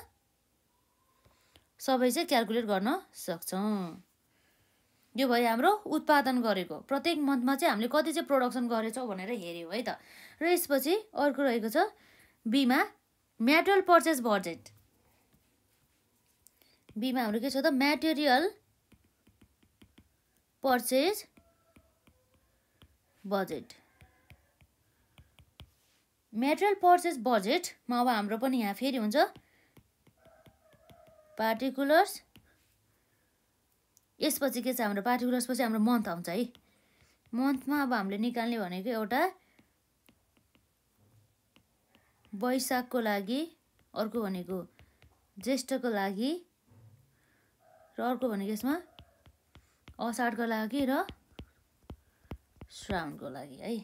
सबै चाहिँ क्यालकुलेट गर्न सक्छौँ यो भयो हाम्रो उत्पादन गरेको प्रत्येक मन्थमा चाहिँ हामीले कति चाहिँ प्रडक्सन गरेछौँ भनेर हेऱ्यौँ है त र यसपछि अर्को रहेको छ बिमा म्याटेरियल पर्चेस बजेट बिमा हाम्रो के छ त material purchase budget material purchase बजेटमा अब हाम्रो पनि यहाँ फेरि हुन्छ पार्टिकुलर्स यसपछि के छ हाम्रो पार्टिकुलर्सपछि हाम्रो मन्थ आउँछ है मन्थमा अब हामीले निकाल्ने भनेको एउटा वैशाखको लागि अर्को भनेको ज्येष्ठको लागि र अर्को भनेको यसमा असाढको लागि र श्रावणको लागि है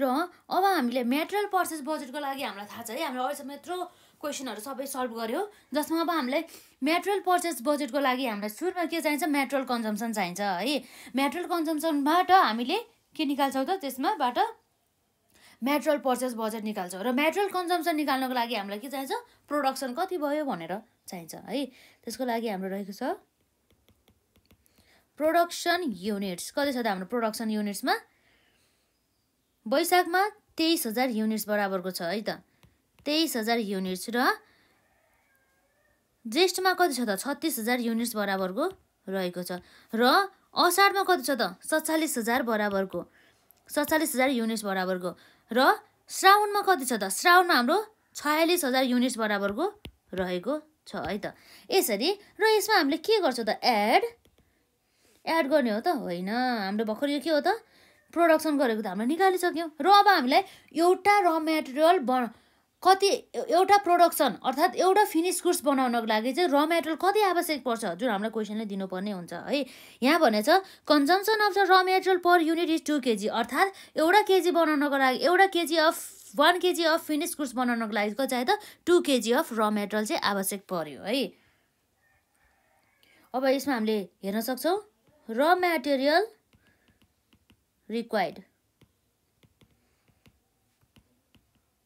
र अब हामीले मेटेरियल पर्चेस बजेटको लागि हामीलाई थाहा छ है हामीले अहिलेसम्म यत्रो क्वेसनहरू सबै सल्भ गऱ्यो जसमा अब हामीलाई मेटेरियल पर्चेस बजेटको लागि हामीलाई सुरुमा के चाहिन्छ मेटेरियल कन्जम्सन चाहिन्छ है मेटेरियल कन्जम्सनबाट हामीले के निकाल्छौँ त त्यसमाबाट मेटेरियल पर्चेस बजेट निकाल्छौँ र मेटेरियल कन्जम्सन निकाल्नको लागि हामीलाई के चाहिन्छ प्रोडक्सन कति भयो भनेर चाहिन्छ है त्यसको लागि हाम्रो रहेको छ प्रोडक्सन युनिट्स कति छ त हाम्रो प्रोडक्सन युनिट्समा वैशाखमा तेइस हजार युनिट्स बराबरको छ है त तेइस हजार युनिट्स र ज्येष्ठमा कति छ त छत्तिस हजार युनिट्स बराबरको रहेको छ र असारमा कति छ त सत्तालिस हजार बराबरको सत्तालिस हजार युनिट्स बराबरको र श्रावणमा कति छ त श्रावणमा हाम्रो छयालिस हजार युनिट्स बराबरको रहेको छ है त यसरी र यसमा हामीले के गर्छौँ त एड एड गर्ने हो त होइन हाम्रो भर्खर यो के हो त प्रोडक्सन गरेको त हामीले निकालिसक्यौँ र अब हामीलाई एउटा र मेटेरियल ब कति एउटा प्रोडक्सन अर्थात् एउटा फिनिस गुड्स बनाउनको लागि चाहिँ र मेटेरियल कति आवश्यक पर्छ जुन हामीलाई क्वेसनले दिनुपर्ने हुन्छ है यहाँ भने छ consumption of the raw material per unit is two kg अर्थात् एउटा केजी बनाउनको लागि एउटा kg of one kg of finish goods बनाउनको लागि चाहिँ त two kg of raw material चाहिँ आवश्यक पर्यो है अब यसमा हामीले हेर्न सक्छौँ raw material required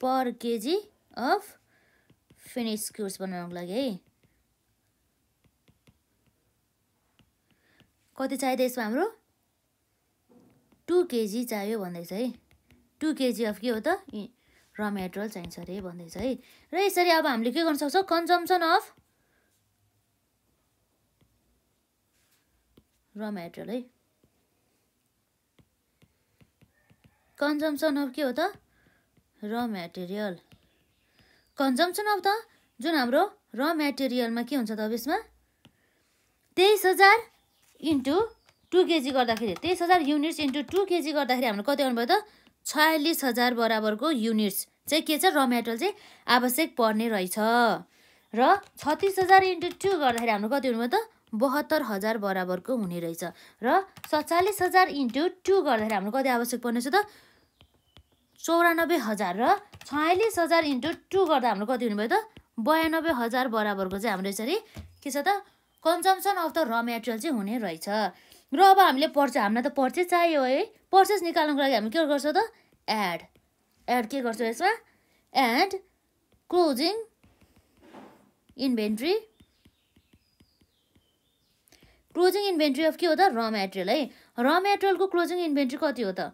per kg of finish goods बनाउनको लागि है कति चाहिँदै यसमा हाम्रो टु केजी चाहियो भन्दैछ है टु केजी अफ के हो त र मेटेरियल चाहिन्छ अरे भन्दैछ है र यसरी अब हामीले के गर्न सक्छौँ कन्जम्सन अफ र मेटेरियल है कन्जम्सन अफ के हो त र मेटेरियल कन्जम्सन अफ त जुन हाम्रो र मेटेरियलमा के हुन्छ त अब यसमा तेइस हजार इन्टु टु केजी गर्दाखेरि तेइस हजार युनिट्स इन्टु टु केजी गर्दाखेरि हाम्रो कति आउनुभयो त छयालिस हजार बराबरको युनिट्स चाहिँ के छ र मेटेरियल चाहिँ आवश्यक पर्ने रहेछ र छत्तिस हजार इन्टु टू गर्दाखेरि हाम्रो कति हुनुभयो त बहत्तर हजार बराबरको हुने रहेछ र सत्तालिस हजार इन्टु टू गर्दाखेरि हाम्रो कति आवश्यक पर्नेछ त चौरानब्बे हजार र छयालिस हजार इन्टु टू गर्दा हाम्रो कति हुनुभयो त बयानब्बे हजार बराबरको चाहिँ हाम्रो यसरी के छ त consumption of the raw material चाहिँ हुने रहेछ र अब हामीले पर्चे हामीलाई त पर्चेस चाहियो है पर्चेस निकाल्नुको लागि हामी के गर्छौँ त एड एड के गर्छौँ यसमा add closing inventory closing inventory of के हो त र मेटेरियल है र मेटेरियलको क्लोजिङ इन्भेन्ट्री कति हो त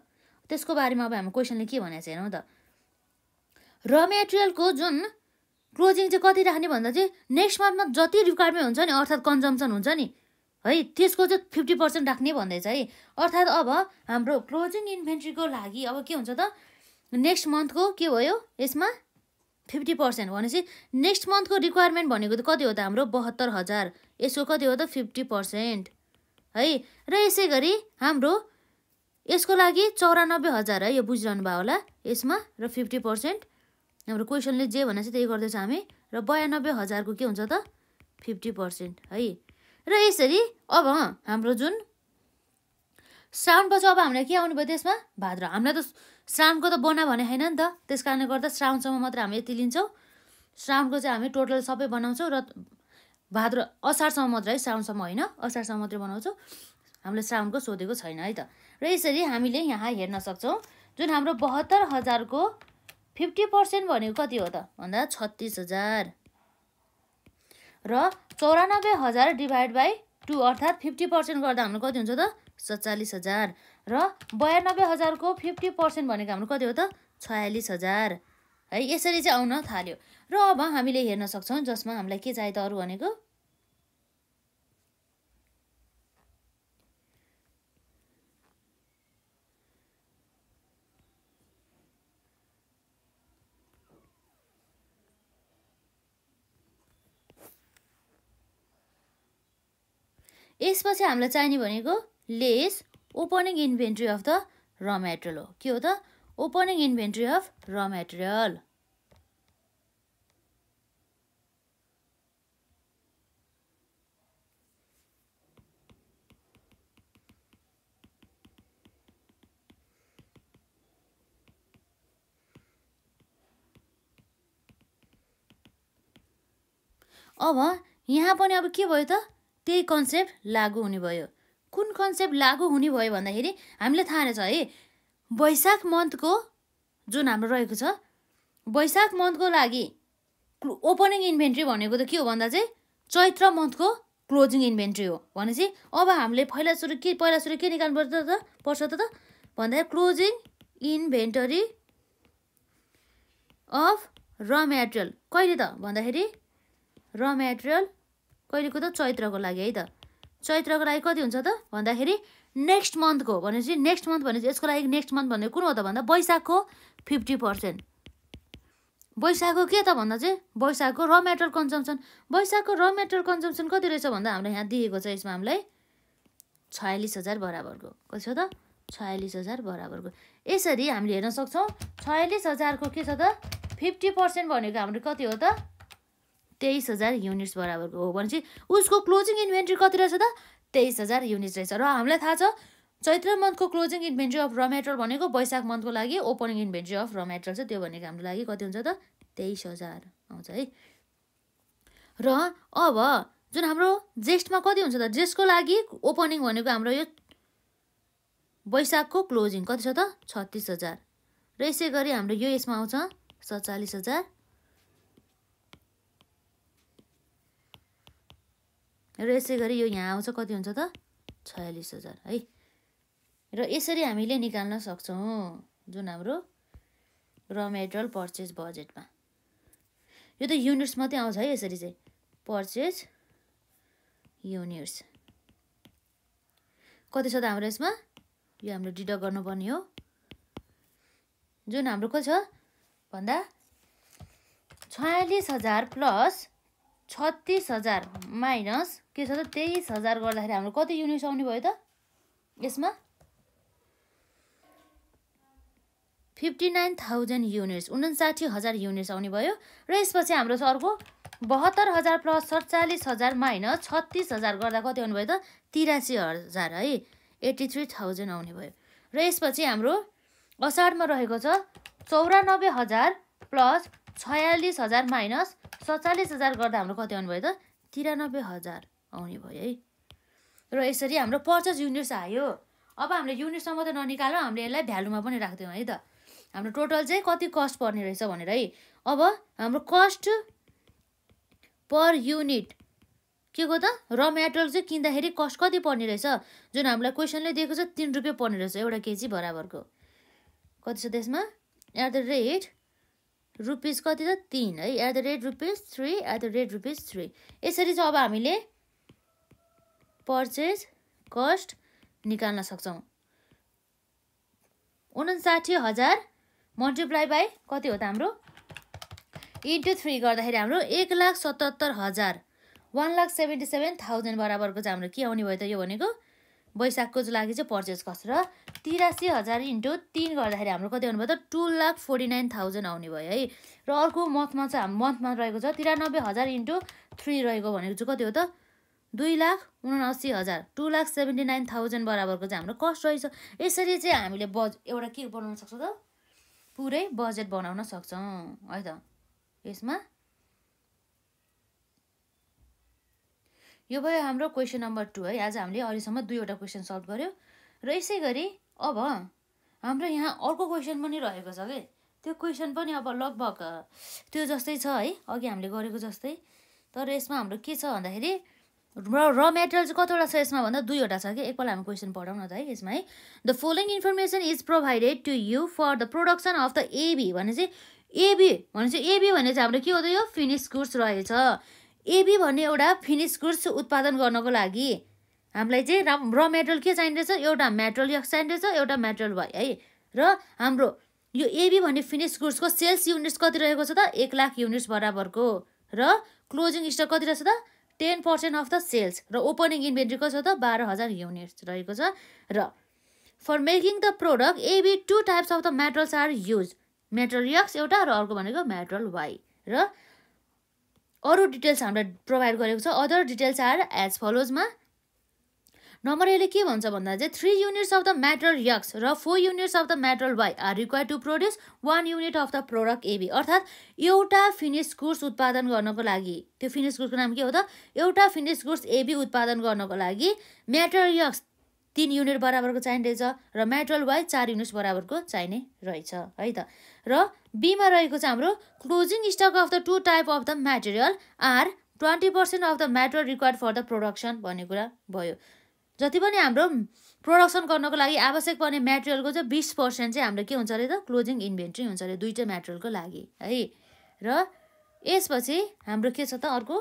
त्यसको बारेमा अब हाम्रो क्वेसनले के भनेको छ हेरौँ त र मेटेरियलको जुन क्लोजिङ चाहिँ कति राख्ने भन्दा चाहिँ नेक्स्ट मन्थमा जति रिक्वायरमेन्ट हुन्छ नि अर्थात् कन्जम्सन हुन्छ नि है त्यसको चाहिँ फिफ्टी पर्सेन्ट राख्ने भन्दैछ है अर्थात् अब हाम्रो क्लोजिङ इन्भेन्ट्रीको लागि अब के हुन्छ त नेक्स्ट मन्थको के भयो यसमा फिफ्टी पर्सेन्ट भनेपछि नेक्स्ट मन्थको रिक्वायरमेन्ट भनेको त कति हो त हाम्रो बहत्तर हजार यसको कति हो त फिफ्टी पर्सेन्ट है र यसै गरी हाम्रो यसको लागि चौरानब्बे हजार है यो बुझिरहनु भयो होला यसमा र फिफ्टी पर्सेन्ट हाम्रो क्वेसनले जे भनेको छ त्यही गर्दैछ हामी र बयानब्बे हजारको के हुन्छ त फिफ्टी पर्सेन्ट है र यसरी अब हाम्रो जुन श्रावणपछि अब हामीलाई के आउनु भयो त्यसमा भाद्र हामीलाई त श्रावणको त बना भने होइन नि त त्यस कारणले गर्दा श्रावणसम्म मात्र हामी यति लिन्छौँ श्रावणको चाहिँ हामी टोटल सबै बनाउँछौँ र भाद्र असारसम्म मात्रै है श्रावणसम्म होइन असारसम्म मात्रै बनाउँछौँ हामीले श्रावणको सोधेको छैन है त र यसरी हामीले यहाँ हेर्न सक्छौँ जुन हाम्रो बहत्तर हजारको फिफ्टी पर्सेन्ट भनेको कति हो त भन्दा छत्तिस हजार र चौरानब्बे हजार डिभाइड बाई टू अर्थात् फिफ्टी पर्सेन्ट गर्दा हाम्रो कति हुन्छ त सत्तालिस हजार र बयानब्बे हजारको फिफ्टी पर्सेन्ट भनेको हाम्रो कति हो त छयालिस हजार है यसरी चाहिँ आउन थाल्यो र अब हामीले हेर्न सक्छौँ जसमा हामीलाई के चाहियो त अरू भनेको यसपछि हामीलाई चाहिने भनेको less opening inventory of the raw material हो के हो त opening inventory of raw material अब यहाँ पनि अब के भयो त त्यही कन्सेप्ट लागु हुने भयो कुन कन्सेप्ट लागु हुने भयो भन्दाखेरि हामीलाई थाहा रहेछ है वैशाख मन्थको जुन हाम्रो रहेको छ वैशाख मन्थको लागि ओपनिङ इन्भेन्ट्री भनेको त के हो भन्दा चाहिँ चैत्र मन्थको क्लोजिङ इन्भेन्ट्री हो भनेपछि अब हामीले पहिला सुरु के पहिला सुरु के निकाल्नु पर्छ त पर्छ त भन्दा closing inventory of raw material कहिले त भन्दाखेरि र मेटेरियल कहिलेको त चैत्रको लागि है त चैत्रको लागि कति हुन्छ त भन्दाखेरि नेक्स्ट मन्थको भनेपछि नेक्स्ट मन्थ भनेपछि यसको लागि नेक्स्ट मन्थ भनेको कुन हो त भन्दा वैशाखको फिफ्टी पर्सेन्ट वैशाखको के त भन्दा चाहिँ वैशाखको र मेटेरियल कन्जम्सन वैशाखको र मेटेरियल कन्जम्सन कति रहेछ भन्दा हामीलाई यहाँ दिएको छ यसमा हामीलाई छयालिस हजार बराबरको कति छ त छयालिस हजार बराबरको यसरी हामीले हेर्न सक्छौँ छयालिस हजारको के छ त फिफ्टी पर्सेन्ट भनेको हाम्रो कति हो त तेइस हजार युनिट्स बराबरको हो भनेपछि उसको क्लोजिङ इन्भेन्ट्री कति रहेछ त तेइस हजार युनिट्स रहेछ र हामीलाई थाहा छ चैत्र मन्थको closing inventory of raw material भनेको वैशाख मन्थको लागि opening inventory of raw material छ त्यो भनेको हाम्रो लागि कति हुन्छ त तेइस हजार आउँछ है र अब जुन हाम्रो जेस्टमा कति हुन्छ त जेस्टको लागि ओपनिङ भनेको हाम्रो यो वैशाखको क्लोजिङ कति छ त छत्तिस हजार र यसै गरी हाम्रो यो यसमा आउँछ सत्तालिस हजार र यसै गरी यो यहाँ आउँछ कति हुन्छ त छयालिस हजार है र यसरी हामीले निकाल्न सक्छौँ जुन हाम्रो र मेटेरियल पर्चेज बजेटमा यो त युनिट्स मात्रै आउँछ है यसरी चाहिँ पर्चेज युनिट्स कति छ त हाम्रो यसमा यो हाम्रो डिडक्ट गर्नुपर्ने हो जुन हाम्रो को छ भन्दा छयालिस हजार प्लस छत्तिस हजार माइनस के छ त तेइस हजार गर्दाखेरि हाम्रो कति युनिट्स आउने भयो त यसमा फिफ्टी नाइन थाउजन्ड युनिट्स उन्साठी हजार युनिट्स आउने भयो र यसपछि हाम्रो छ अर्को बहत्तर हजार प्लस सडचालिस हजार माइनस छत्तिस हजार गर्दा कति आउनुभयो त तिरासी हजार है एट्टी थ्री थाउजन्ड आउने भयो र यसपछि हाम्रो असारमा रहेको छ चौरानब्बे हजार प्लस छयालिस हजार माइनस सत्तालिस हजार गर्दा हाम्रो कति आउनुभयो त तिरानब्बे हजार आउने भयो है र यसरी हाम्रो पर्चेस युनिट्स आयो अब हामीले युनिटसम्म त ननिकाल्यो हामीले यसलाई भ्यालुमा पनि राखिदिउँ है त हाम्रो टोटल चाहिँ कति कस्ट पर्ने रहेछ भनेर है अब हाम्रो कस्ट पर युनिट के को त र मेटेरियल चाहिँ किन्दाखेरि कस्ट कति पर्ने रहेछ जुन हामीलाई क्वेसनले दिएको छ तिन रुपियाँ पर्ने रहेछ एउटा केजी बराबरको कति छ त्यसमा एट द रेट रुपिस कति त तिन है at the rate rupees three at the rate rupees three यसरी चाहिँ अब हामीले पर्चेज कस्ट निकाल्न सक्छौँ उन्साठी हजार मल्टिप्लाई बाई कति हो त हाम्रो इन्टु थ्री गर्दाखेरि हाम्रो एक लाख सतहत्तर हजार one lakh seventy seven thousand बराबरको चाहिँ हाम्रो के आउने भयो त यो भनेको वैशाखको लागि चाहिँ पर्चेस कस्ट र तिरासी हजार इन्टु तिन गर्दाखेरि हाम्रो कति आउनुभयो त two lakh forty nine thousand आउने भयो है र अर्को मन्थमा चाहिँ हाम्रो मन्थमा रहेको छ तिरानब्बे हजार इन्टु थ्री रहेको भनेको चाहिँ कति हो त दुई लाख उनासी हजार two lakh seventy nine thousand बराबरको चाहिँ हाम्रो कस्ट रहेछ यसरी चाहिँ हामीले बज एउटा के बनाउन सक्छौँ त पुरै बजेट बनाउन सक्छौँ है त यसमा यो भयो हाम्रो क्वेसन नम्बर टू है आज हामीले अहिलेसम्म दुईवटा क्वेसन सल्भ गर्यो र यसै गरी अब हाम्रो यहाँ अर्को क्वेसन पनि रहेको छ कि त्यो क्वेसन पनि अब लगभग त्यो जस्तै छ है अघि हामीले गरेको जस्तै तर यसमा हाम्रो के छ भन्दाखेरि र मेटेरियल चाहिँ कतिवटा छ यसमा भन्दा दुईवटा छ कि एकपल्ट हामी क्वेसन पढौँ न त है यसमा है the following information is provided to you for the production of the AB भने चाहिँ एबी भने चाहिँ एबी भने चाहिँ हाम्रो के हो त यो फिनिस गुड्स रहेछ एबी भन्ने एउटा फिनिस गुड्स उत्पादन गर्नको लागि हामीलाई चाहिँ र र मेटेरियल के चाहिने रहेछ एउटा मेटेरियल चाहिने रहेछ एउटा मेटेरियल भयो है र हाम्रो यो एबी भन्ने फिनिस गुड्सको सेल्स युनिट्स कति रहेको छ त एक लाख युनिट्स बराबरको र क्लोजिङ स्टक कति रहेछ त ten percent of the sales र ओपनिङ इन्भेन्ट्री छ त बाह्र हजार युनिट्स रहेको छ र for making the product AB two types of the materials are use material X एउटा र अर्को भनेको मेटेरियल वाइ र अरू डिटेल्स हामीलाई प्रोभाइड गरेको छ अदर डिटेल्स आर एज फलोजमा नम्बर यसले के भन्छ भन्दा चाहिँ three units of the material X र four units of the material Y are require to produce one unit of the product AB अर्थात् एउटा फिनिस गुड्स उत्पादन गर्नको लागि त्यो फिनिस गुड्सको नाम के हो त एउटा फिनिस गुड्स एबी उत्पादन गर्नको लागि म्याटरल यक्स तिन युनिट बराबरको चाहिने रहेछ र म्याटरल वाइ चार युनिट्स बराबरको चाहिने रहेछ है त र बीमा रहेको छ हाम्रो closing stock of the two type of the material are twenty percent of the material required for the production भन्ने कुरा भयो जति पनि हाम्रो प्रोडक्सन गर्नको लागि आवश्यक पर्ने मेटेरियलको चाहिँ बिस पर्सेन्ट चाहिँ हाम्रो के हुन्छ अरे त क्लोजिङ इन्भेन्ट्री हुन्छ अरे दुइटै मेटेरियलको लागि है र यसपछि हाम्रो के छ त अर्को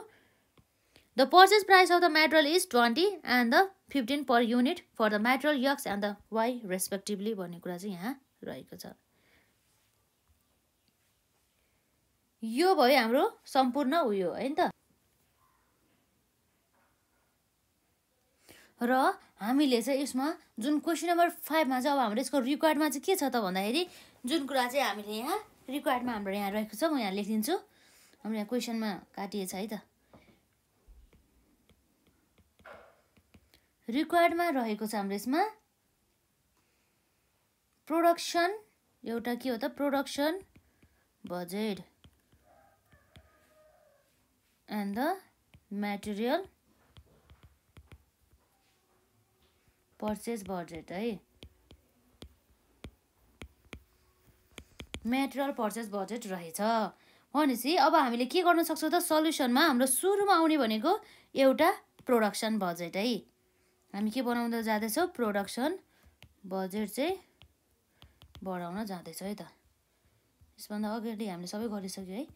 the purchase price of the material is twenty and the fifteen per unit for the material X and the Y respectively भन्ने कुरा चाहिँ यहाँ रहेको छ यो भयो हाम्रो सम्पूर्ण उयो है त र हामीले चाहिँ यसमा जुन क्वेसन नम्बर फाइभमा चाहिँ अब हाम्रो यसको रिक्वायरमा चाहिँ के छ त भन्दाखेरि जुन कुरा चाहिँ हामीले यहाँ रिक्वायरमा हाम्रो यहाँ रहेको छ म यहाँ लेखिदिन्छु हाम्रो यहाँ क्वेसनमा काटिएछ है त रिक्वायर्डमा रहेको छ हाम्रो यसमा प्रोडक्सन एउटा के हो त production budget and the material purchase budget है मेटेरियल पर्चेज बजेट रहेछ भनेपछि अब हामीले के गर्न सक्छौँ त सल्युसनमा हाम्रो सुरुमा आउने भनेको एउटा प्रोडक्सन बजेट है हामी के बनाउँदै जाँदैछौँ प्रोडक्सन बजेट चाहिँ बढाउन जाँदैछौँ है त यसभन्दा अगाडि हामीले सबै गरिसक्यो है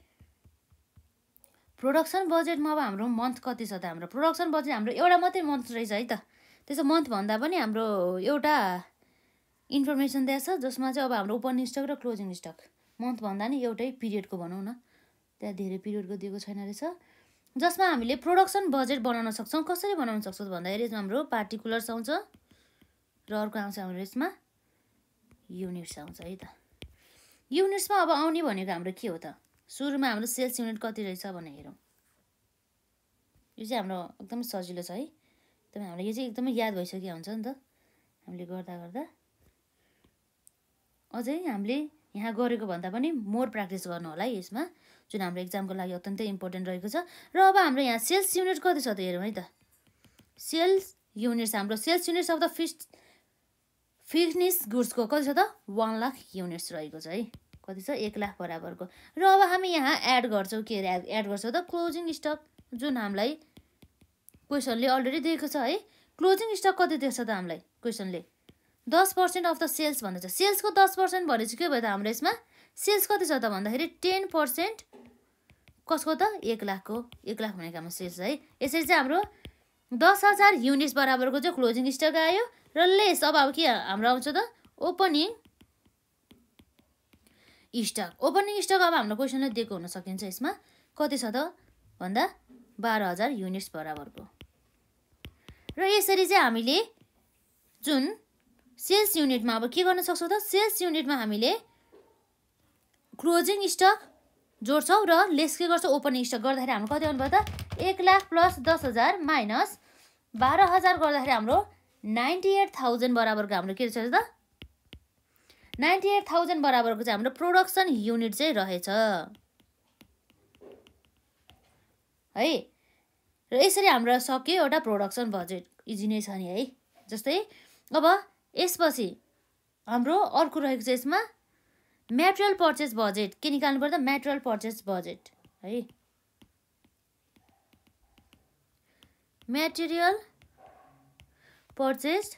प्रोडक्सन बजेटमा अब हाम्रो मन्थ कति छ त हाम्रो प्रोडक्सन बजेट हाम्रो एउटा मात्रै मन्थ रहेछ है त त्यसो मन्थ भन्दा पनि हाम्रो एउटा इन्फर्मेसन दिएछ जसमा चाहिँ अब हाम्रो ओपन स्टक र क्लोजिङ स्टक मन्थ भन्दा नि एउटै पिरियडको भनौँ न त्यहाँ धेरै पिरियडको दिएको छैन रहेछ जसमा हामीले प्रोडक्सन बजेट बनाउन सक्छौँ कसरी बनाउन सक्छौँ भन्दाखेरि यसमा हाम्रो पार्टिकुलर्स आउँछ र अर्को आउँछ हाम्रो यसमा युनिट्स आउँछ है त युनिट्समा अब आउने भनेको हाम्रो के हो त सुरुमा हाम्रो सेल्स युनिट कति रहेछ भने हेरौँ यो चाहिँ हाम्रो एकदमै सजिलो छ है एकदमै हाम्रो यो चाहिँ एकदमै याद भइसक्यो हुन्छ नि त हामीले गर्दा गर्दा अझै हामीले यहाँ गरेको भन्दा पनि मोर प्र्याक्टिस गर्नु होला है यसमा जुन हाम्रो इक्जामको लागि अत्यन्तै इम्पोर्टेन्ट रहेको छ र अब हाम्रो यहाँ सेल्स युनिट कति छ त हेरौँ है त सेल्स युनिट्स हाम्रो sales units of the first fitness गुड्सको कति छ त वान लाख युनिट्स रहेको छ है कति छ एक लाख बराबरको र अब हामी यहाँ एड गर्छौँ के अरे एड गर्छौँ त क्लोजिङ स्टक जुन हामीलाई क्वेसनले अलरेडी दिएको छ है क्लोजिङ स्टक कति दिएको छ त हामीलाई क्वेसनले दस पर्सेन्ट अफ द सेल्स भन्दैछ सेल्सको दस पर्सेन्ट भने चाहिँ के भयो त हाम्रो यसमा सेल्स कति छ त भन्दाखेरि टेन पर्सेन्ट कसको त एक लाखको एक लाख भनेको हाम्रो सेल्स है यसरी चाहिँ हाम्रो दस हजार युनिट्स बराबरको चाहिँ क्लोजिङ स्टक आयो र लेस अब अब के हाम्रो आउँछ त ओपनिङ स्टक ओपनिङ स्टक अब हाम्रो क्वेसनले दिएको हुन सकिन्छ यसमा कति छ त भन्दा बाह्र हजार युनिट्स बराबरको र यसरी चाहिँ हामीले जुन सेल्स युनिटमा अब के गर्न सक्छौँ त सेल्स युनिटमा हामीले क्लोजिङ स्टक जोड्छौँ र लेस के गर्छौँ ओपनिङ स्टक गर्दाखेरि हाम्रो कति आउनुभयो त एक लाख प्लस दस हजार माइनस बाह्र हजार गर्दाखेरि हाम्रो नाइन्टी एट थाउजन्ड बराबरको हाम्रो के रहेछ त नाइन्टी एट थाउजन्ड बराबरको चाहिँ हाम्रो प्रोडक्सन युनिट चाहिँ रहेछ है र यसरी हाम्रो सक्यो एउटा प्रोडक्सन बजेट इजी नै छ नि है जस्तै अब यसपछि हाम्रो अर्को रहेको छ यसमा मेटेरियल पर्चेस बजेट के निकाल्नु पर्दा मेटेरियल पर्चेस बजेट है मेटेरियल पर्चेस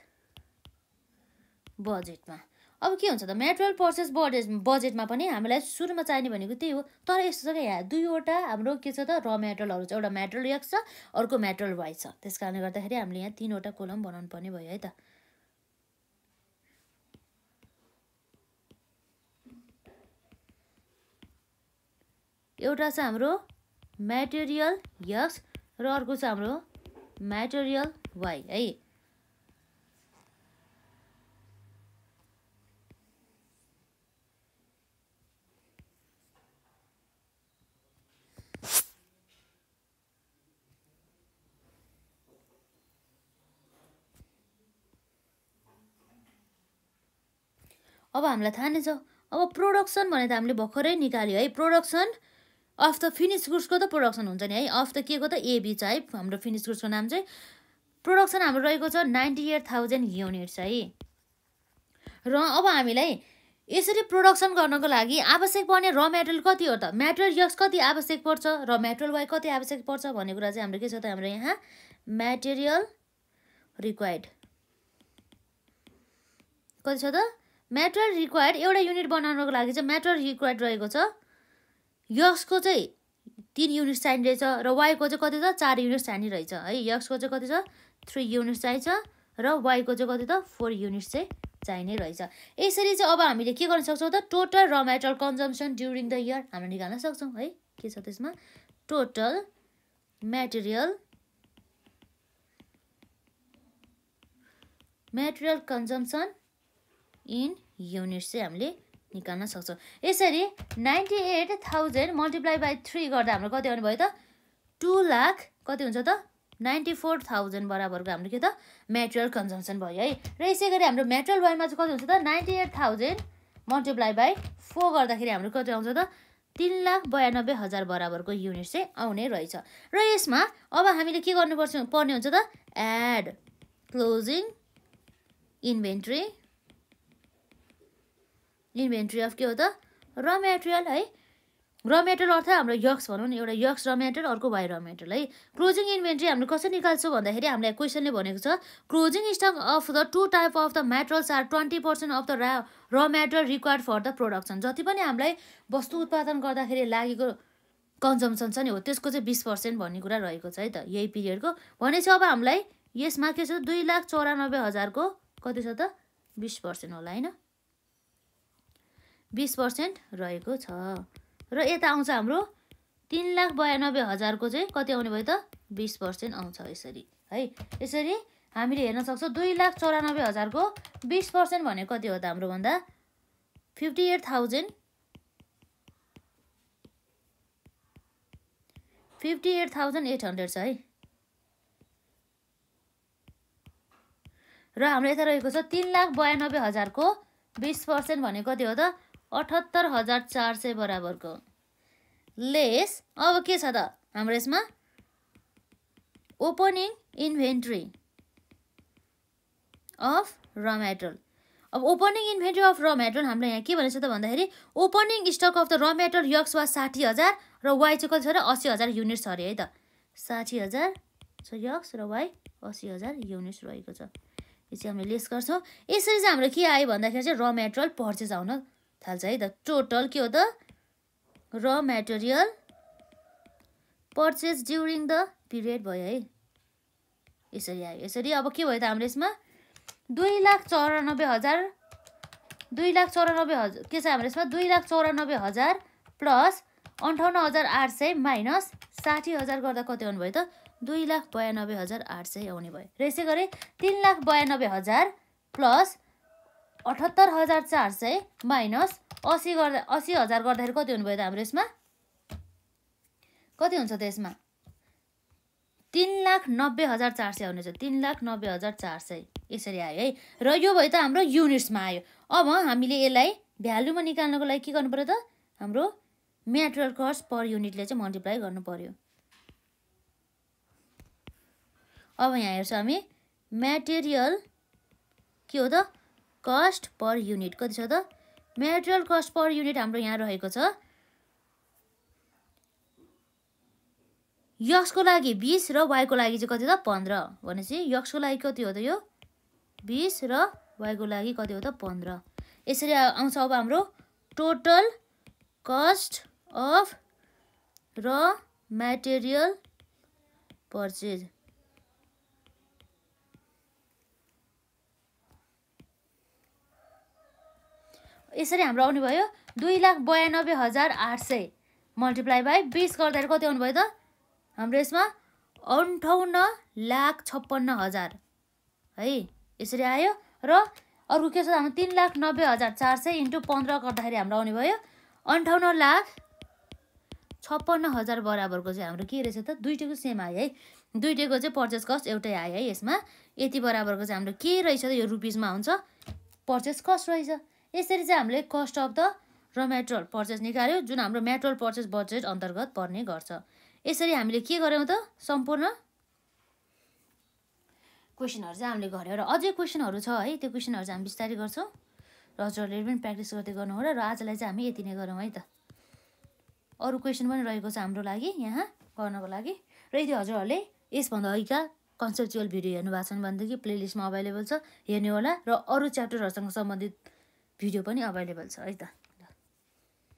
बजेटमा अब के हुन्छ त मेटेरियल पर्चेस बजेट बजेटमा पनि हामीलाई सुरुमा चाहिने भनेको त्यही हो तर यस्तो छ कि यहाँ दुईवटा हाम्रो के छ त र मेटेरियलहरू छ एउटा मेटेरियल एक्स छ अर्को मेटेरियल वाइ छ त्यस कारणले गर्दाखेरि हामीले यहाँ तिनवटा कोलम बनाउनु पर्ने भयो है त एउटा छ हाम्रो मेटेरियल यक्स र अर्को छ हाम्रो मेटेरियल वाइ है अब हामीलाई थाहा नै छ अब प्रोडक्सन भने त हामीले भर्खरै निकाल्यो है प्रोडक्सन अफ द फिनिस गुड्सको त प्रोडक्सन हुन्छ नि है अफ द के को त एबी छ है हाम्रो फिनिस गुड्सको नाम चाहिँ प्रोडक्सन हाम्रो रहेको छ नाइन्टी एट थाउजन्ड युनिट्स है र अब हामीलाई यसरी प्रोडक्सन गर्नको लागि आवश्यक पर्ने र मेटेरियल कति हो त मेटेरियल यस कति आवश्यक पर्छ र मेटेरियल वाइ कति आवश्यक पर्छ भन्ने कुरा चाहिँ हाम्रो के छ त हाम्रो यहाँ मेटेरियल रिक्वायर्ड कति छ त म्याटर रिक्वायर्ड एउटा युनिट बनाउनको लागि चाहिँ म्याटर रिक्वायर्ड रहेको छ यक्सको चाहिँ तिन युनिट चाहिने रहेछ र वाइको चाहिँ कति छ चार युनिट चाहिने रहेछ है यक्सको चाहिँ कति छ थ्री युनिट्स चाहिन्छ र वाइको चाहिँ कति त फोर युनिट्स चाहिँ चाहिने रहेछ यसरी चाहिँ अब हामीले के गर्न सक्छौँ त total raw matter consumption during the year हामीले निकाल्न सक्छौँ है के छ त्यसमा total material material consumption in units चाहिँ हामीले निकाल्न सक्छौँ यसरी ninety eight thousand multiply by three गर्दा हाम्रो कति आउने भयो त टु लाख कति हुन्छ त नाइन्टी फोर थाउजन्ड बराबरको हाम्रो के त मेटेरियल कन्जम्सन भयो है र यसै गरी हाम्रो मेटेरियल वाइमा चाहिँ कति हुन्छ त ninety eight thousand multiply by four गर्दाखेरि हाम्रो कति आउँछ त तिन लाख बयानब्बे हजार बराबरको युनिट चाहिँ आउने रहेछ र यसमा अब हामीले के गर्नुपर्छ पर्ने हुन्छ त add closing inventory inventory of के हो त र मेटेरियल है र मेटेरियल अर्थात् हाम्रो यक्स भनौँ न एउटा यक्स र मेटेरियल अर्को भयो र मेटेरियल है क्लोजिङ इन्भेन्ट्री हामीले कसरी निकाल्छौँ भन्दाखेरि हामीलाई क्वेसनले भनेको छ closing stock of the two type of the materials are twenty percent of the raw raw material required for the production जति पनि हामीलाई वस्तु उत्पादन गर्दाखेरि लागेको कन्जम्सन छ नि हो त्यसको चाहिँ बिस पर्सेन्ट भन्ने कुरा रहेको छ है त यही पिरियडको भनेपछि अब हामीलाई यसमा के छ दुई लाख चौरानब्बे हजारको कति छ त बिस पर्सेन्ट होला होइन बिस पर्सेन्ट रहेको छ र यता आउँछ हाम्रो तिन लाख बयानब्बे हजारको चाहिँ कति आउने भयो त बिस पर्सेन्ट आउँछ यसरी है यसरी हामीले हेर्न सक्छौँ दुई लाख चौरानब्बे हजारको बिस पर्सेन्ट भनेको कति हो त हाम्रो भन्दा fifty eight thousand fifty eight thousand eight hundred छ है र हाम्रो यता रहेको छ तिन लाख बयानब्बे हजारको बिस पर्सेन्ट भनेको कति हो त अठहत्तर हजार चार सय बराबरको लेस अब के छ त हाम्रो यसमा opening inventory of raw metal अब opening inventory of raw metal हाम्रो यहाँ के भनेको छ त भन्दाखेरि opening stock of the raw metal X वा साठी हजार र वाइ चाहिँ कति छ र अस्सी हजार युनिट छ अरे है त साठी हजार छ यक्स र वाइ अस्सी हजार युनिट्स रहेको छ यो चाहिँ हामीले लेस गर्छौँ यसरी चाहिँ हाम्रो के आयो भन्दाखेरि चाहिँ र मेटेरियल पर्चेस आउन थाल्छ है त टोटल के हो त raw material purchase during the period भयो है यसरी आयो यसरी अब के भयो त हाम्रो यसमा दुई लाख चौरानब्बे हजार दुई लाख चौरानब्बे हजार के छ हाम्रो यसमा दुई लाख चौरानब्बे हजार प्लस अन्ठाउन्न हजार आठ सय माइनस साठी हजार गर्दा कति आउनु भयो त दुई लाख बयानब्बे हजार आठ सय आउने भयो र यसै गरी तिन लाख बयानब्बे हजार प्लस अठहत्तर हजार चार सय माइनस असी गर्दा असी हजार गर्दाखेरि कति हुनुभयो त हाम्रो यसमा कति हुन्छ त यसमा तिन लाख नब्बे हजार चार सय हुनेछ तिन लाख नब्बे हजार चार सय यसरी आयो है र यो भयो त हाम्रो युनिट्समा आयो अब हामीले यसलाई भ्यालुमा निकाल्नको लागि के गर्नु पऱ्यो त हाम्रो मेटेरियल कस्ट पर युनिटले चाहिँ मल्टिप्लाई गर्नु पऱ्यो अब यहाँ हेर्छौँ हामी मेटेरियल के हो त कस्ट पर युनिट कति छ त मेटेरियल कस्ट पर युनिट हाम्रो यहाँ रहेको छ यक्सको लागि बिस र वाइको लागि चाहिँ कति त पन्ध्र भनेपछि यक्सको लागि कति हो त यो बिस र वाइको लागि कति हो त पन्ध्र यसरी आउँछ अब हाम्रो total cost of raw material purchase यसरी हाम्रो आउने भयो दुई लाख बयानब्बे हजार आठ सय मल्टिप्लाई बाई बिस गर्दाखेरि कति आउनुभयो त हाम्रो यसमा अन्ठाउन्न लाख छप्पन्न हजार है यसरी आयो र अर्को के छ हाम्रो तिन लाख नब्बे हजार चार सय इन्टु पन्ध्र गर्दाखेरि हाम्रो आउने भयो अन्ठाउन्न लाख छप्पन्न हजार बराबरको चाहिँ हाम्रो के रहेछ त दुइटैको सेम आयो है दुइटैको चाहिँ पर्चेस कस्ट एउटै आयो है यसमा यति बराबरको चाहिँ हाम्रो के रहेछ त यो रुपिजमा हुन्छ पर्चेस कस्ट रहेछ यसरी चाहिँ हामीले cost of the raw material purchase निकाल्यो जुन हाम्रो मेटेरियल पर्चेस बजेट अन्तर्गत पर्ने गर्छ यसरी हामीले के गऱ्यौँ त सम्पूर्ण क्वेसनहरू चाहिँ हामीले गऱ्यौँ र अझै क्वेसनहरू छ है त्यो क्वेसनहरू चाहिँ हामी बिस्तारै गर्छौँ र हजुरहरूले पनि प्र्याक्टिस गर्दै गर्नु होला र आजलाई चाहिँ हामी यति नै गरौँ है त अरू क्वेसन पनि रहेको छ हाम्रो लागि यहाँ गर्नको लागि र यदि हजुरहरूले यसभन्दा अघिका कन्सेप्चुअल भिडियो हेर्नु भएको छ भनेदेखि प्लेलिस्टमा अभाइलेबल छ हेर्ने होला र अरू च्याप्टरहरूसँग सम्बन्धित भिडियो पनि अभाइलेबल छ है त